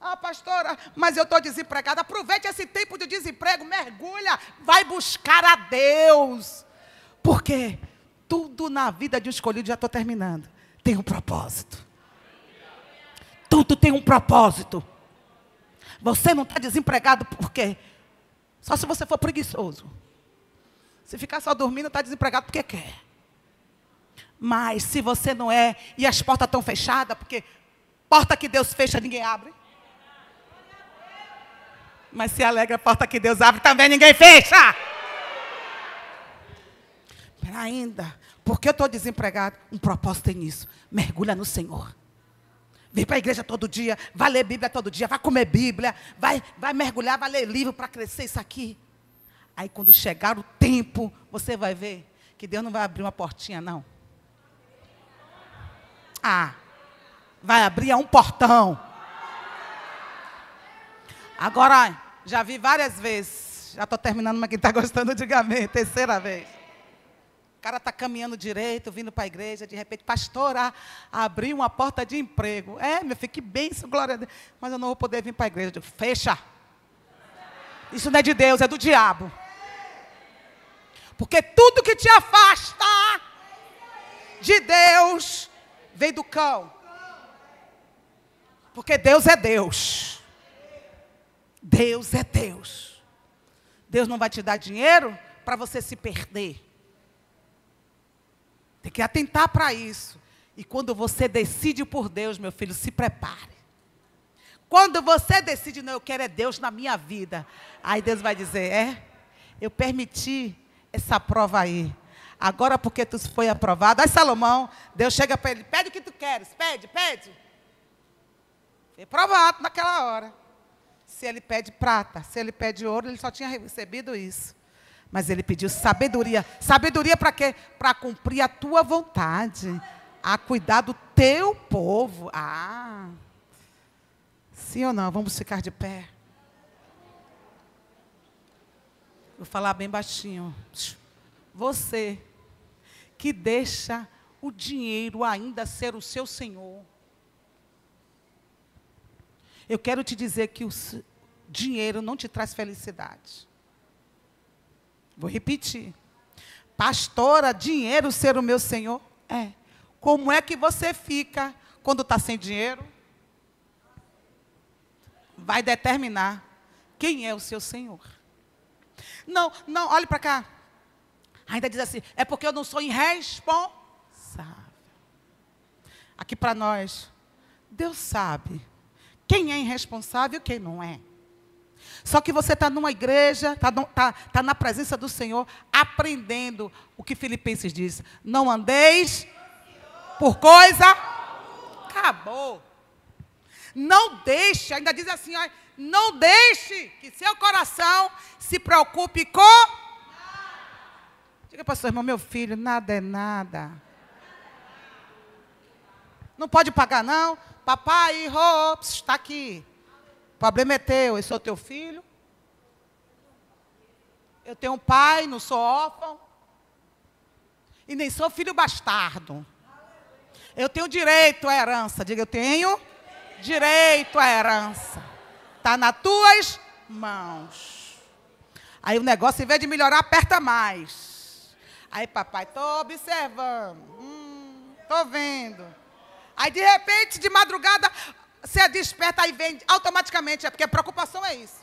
S1: Ah, pastora, mas eu estou desempregada. Aproveite esse tempo de desemprego, mergulha, vai buscar a Deus. Porque tudo na vida de um escolhido, já estou terminando, tem um propósito. Tudo tem um propósito. Você não está desempregado por quê? Só se você for preguiçoso. Se ficar só dormindo, está desempregado porque quer. Mas se você não é, e as portas estão fechadas, porque porta que Deus fecha, ninguém abre. Mas se alegra a porta que Deus abre, também ninguém fecha. Pera ainda, porque eu estou desempregado? Um propósito tem é nisso. Mergulha no Senhor. Vem para a igreja todo dia, vai ler Bíblia todo dia, vai comer Bíblia, vai, vai mergulhar, vai ler livro para crescer isso aqui. Aí quando chegar o tempo, você vai ver que Deus não vai abrir uma portinha, não. Ah, vai abrir um portão. Agora, já vi várias vezes. Já estou terminando, mas quem está gostando, diga amém. Terceira vez. O cara está caminhando direito, vindo para a igreja, de repente, pastora, abriu uma porta de emprego. É, meu filho, que bênção, glória a Deus. Mas eu não vou poder vir para a igreja. Eu digo, fecha. Isso não é de Deus, é do diabo. Porque tudo que te afasta de Deus vem do cão. Porque Deus é Deus. Deus é Deus. Deus não vai te dar dinheiro para você se perder. Tem que atentar para isso. E quando você decide por Deus, meu filho, se prepare. Quando você decide, não, eu quero é Deus na minha vida. Aí Deus vai dizer, é, eu permiti essa prova aí. Agora porque tu foi aprovado. Aí Salomão, Deus chega para ele, pede o que tu queres, pede, pede. Foi aprovado naquela hora. Se ele pede prata, se ele pede ouro, ele só tinha recebido isso. Mas ele pediu sabedoria. Sabedoria para quê? Para cumprir a tua vontade, a cuidar do teu povo. Ah! Sim ou não? Vamos ficar de pé. Vou falar bem baixinho. Você que deixa o dinheiro ainda ser o seu senhor. Eu quero te dizer que o dinheiro não te traz felicidade. Vou repetir. Pastora, dinheiro ser o meu senhor? É. Como é que você fica quando está sem dinheiro? Vai determinar quem é o seu senhor. Não, não, olhe para cá. Ainda diz assim: é porque eu não sou irresponsável. Aqui para nós, Deus sabe quem é irresponsável e quem não é. Só que você está numa igreja, está tá, tá na presença do Senhor, aprendendo o que Filipenses diz: não andeis por coisa. Acabou. Não deixe, ainda diz assim, ó, não deixe que seu coração se preocupe com. Diga para seu irmão, meu filho, nada é nada. Não pode pagar, não. Papai, Robson, está aqui. O problema é teu, eu sou teu filho. Eu tenho um pai, não sou órfão. E nem sou filho bastardo. Eu tenho direito à herança. Diga, eu tenho direito à herança. Está nas tuas mãos. Aí o negócio, em vez de melhorar, aperta mais. Aí, papai, estou observando. Estou hum, vendo. Aí, de repente, de madrugada, você é desperta e vem automaticamente. É porque preocupação é isso.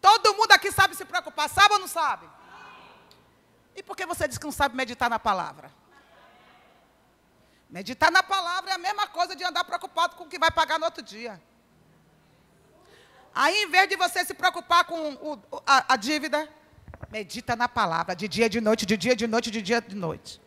S1: Todo mundo aqui sabe se preocupar. Sabe ou não sabe? E por que você diz que não sabe meditar na palavra? Meditar na palavra é a mesma coisa de andar preocupado com o que vai pagar no outro dia. Aí, em vez de você se preocupar com o, a, a dívida, medita na palavra, de dia, de noite, de dia, de noite, de dia, de noite.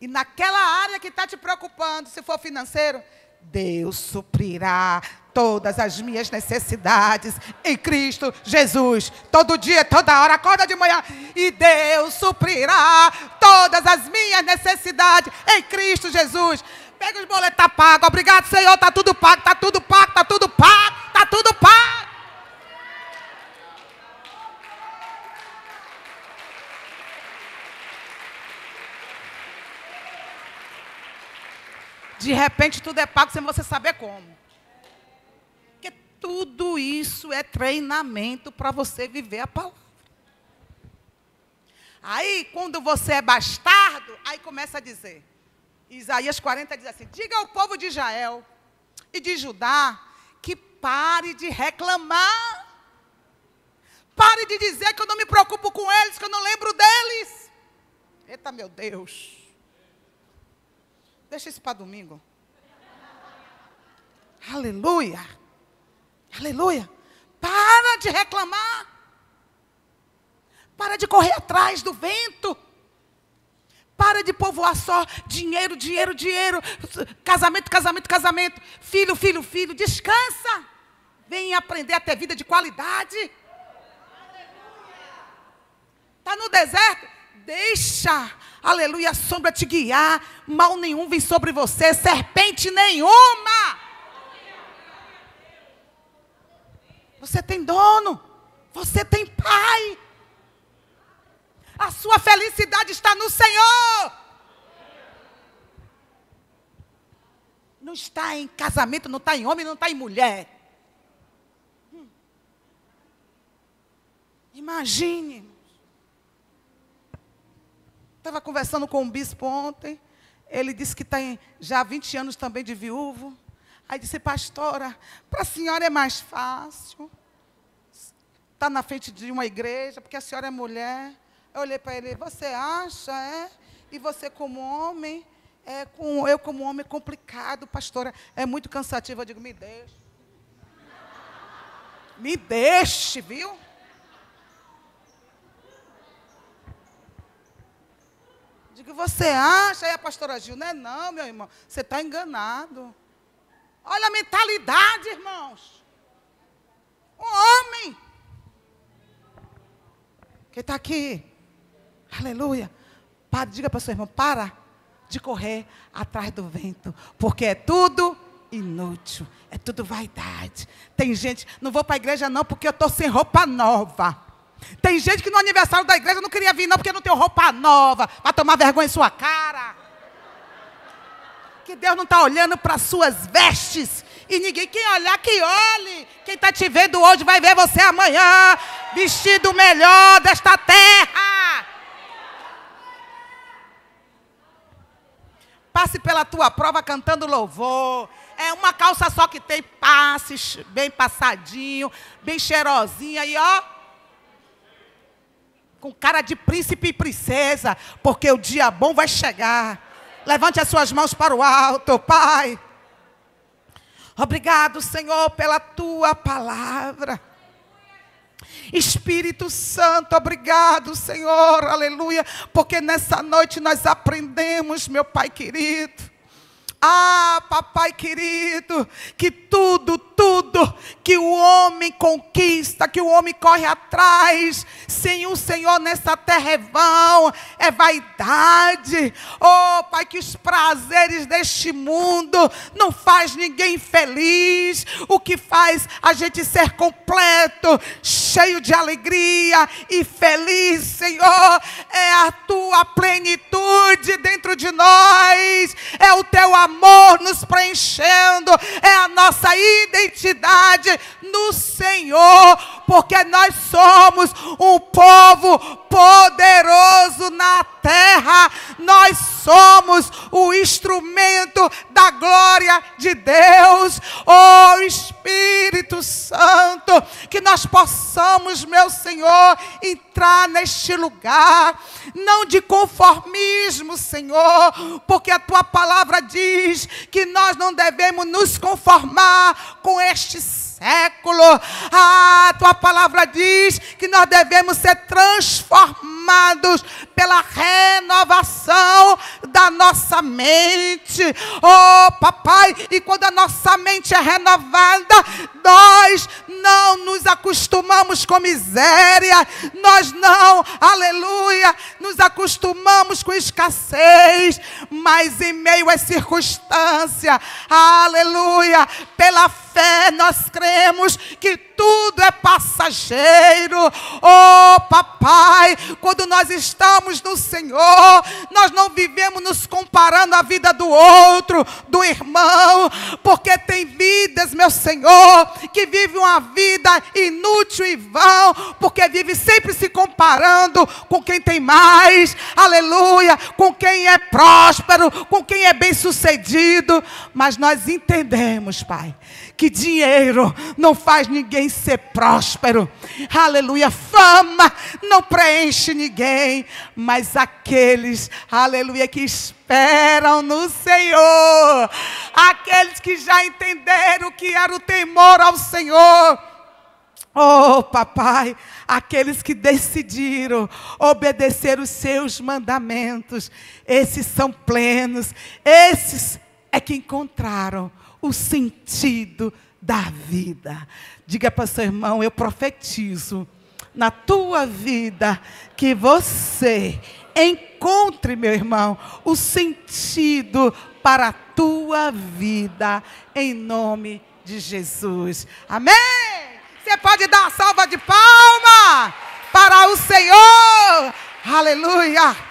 S1: E naquela área que está te preocupando, se for financeiro, Deus suprirá todas as minhas necessidades em Cristo Jesus. Todo dia, toda hora, acorda de manhã e Deus suprirá todas as minhas necessidades em Cristo Jesus. Pega os boletos, está pago. Obrigado, Senhor, tá tudo pago, tá tudo pago, tá tudo pago, tá tudo pago. De repente tudo é pago sem você saber como. Porque tudo isso é treinamento para você viver a palavra. Aí, quando você é bastardo, aí começa a dizer. Isaías 40 diz assim: Diga ao povo de Israel e de Judá que pare de reclamar. Pare de dizer que eu não me preocupo com eles, que eu não lembro deles. Eita, meu Deus. Deixa isso para domingo. Aleluia. Aleluia. Para de reclamar. Para de correr atrás do vento. Para de povoar só dinheiro, dinheiro, dinheiro. Casamento, casamento, casamento. Filho, filho, filho. Descansa. Vem aprender a ter vida de qualidade. Está no deserto. Deixa, aleluia, a sombra te guiar. Mal nenhum vem sobre você, serpente nenhuma. Você tem dono, você tem pai. A sua felicidade está no Senhor. Não está em casamento, não está em homem, não está em mulher. Hum. Imagine Estava conversando com um bispo ontem. Ele disse que tem já 20 anos também de viúvo. Aí disse, pastora, para a senhora é mais fácil. Está na frente de uma igreja, porque a senhora é mulher. Eu olhei para ele, você acha, é? E você como homem, é, com, eu como homem é complicado, pastora, é muito cansativo. Eu digo, me deixe. Me deixe, viu? Digo, você acha? Aí a pastora Gil, não é não, meu irmão. Você está enganado. Olha a mentalidade, irmãos. Um homem. quem está aqui. Aleluia. Para, diga para seu irmão, para de correr atrás do vento. Porque é tudo inútil. É tudo vaidade. Tem gente, não vou para a igreja não porque eu estou sem roupa nova. Tem gente que no aniversário da igreja não queria vir, não, porque não tem roupa nova, para tomar vergonha em sua cara. Que Deus não está olhando para suas vestes. E ninguém, quem olhar, que olhe. Quem está te vendo hoje vai ver você amanhã, vestido melhor desta terra. Passe pela tua prova cantando louvor. É uma calça só que tem passes bem passadinho, bem cheirosinha. E ó, com cara de príncipe e princesa, porque o dia bom vai chegar. Levante as suas mãos para o alto, Pai. Obrigado, Senhor, pela tua palavra. Espírito Santo, obrigado, Senhor, aleluia, porque nessa noite nós aprendemos, meu Pai querido, ah, papai querido, que tudo, tudo que o homem conquista, que o homem corre atrás, sem o Senhor nessa terra é vão, é vaidade. Oh, pai, que os prazeres deste mundo não faz ninguém feliz. O que faz a gente ser completo, cheio de alegria e feliz, Senhor, é a tua plenitude dentro de nós, é o teu amor amor nos preenchendo, é a nossa identidade no Senhor, porque nós somos um povo poderoso na terra. Nós somos o instrumento da glória de Deus. Oh Espírito Santo, que nós possamos, meu Senhor, entrar neste lugar, não de conformismo, Senhor, porque a tua palavra diz que nós não devemos nos conformar com este século. a tua palavra diz que nós devemos ser transformados transformados pela renovação da nossa mente. Oh, papai, e quando a nossa mente é renovada, nós não nos acostumamos com miséria, nós não, aleluia, nos acostumamos com escassez, mas em meio às circunstâncias, aleluia, pela fé nós cremos que tudo é passageiro. Oh, papai, quando nós estamos no Senhor, nós não vivemos nos comparando à vida do outro, do irmão, porque tem vidas, meu Senhor, que vive uma vida inútil e vão, porque vive sempre se comparando com quem tem mais, aleluia, com quem é próspero, com quem é bem-sucedido, mas nós entendemos, Pai, que dinheiro não faz ninguém ser próspero. Aleluia. Fama não preenche ninguém, mas aqueles, aleluia, que esperam no Senhor, aqueles que já entenderam que era o temor ao Senhor. Oh, papai, aqueles que decidiram obedecer os seus mandamentos, esses são plenos, esses é que encontraram o sentido da vida. Diga para seu irmão, eu profetizo na tua vida que você encontre, meu irmão, o sentido para a tua vida em nome de Jesus. Amém. Você pode dar uma salva de palma para o Senhor. Aleluia.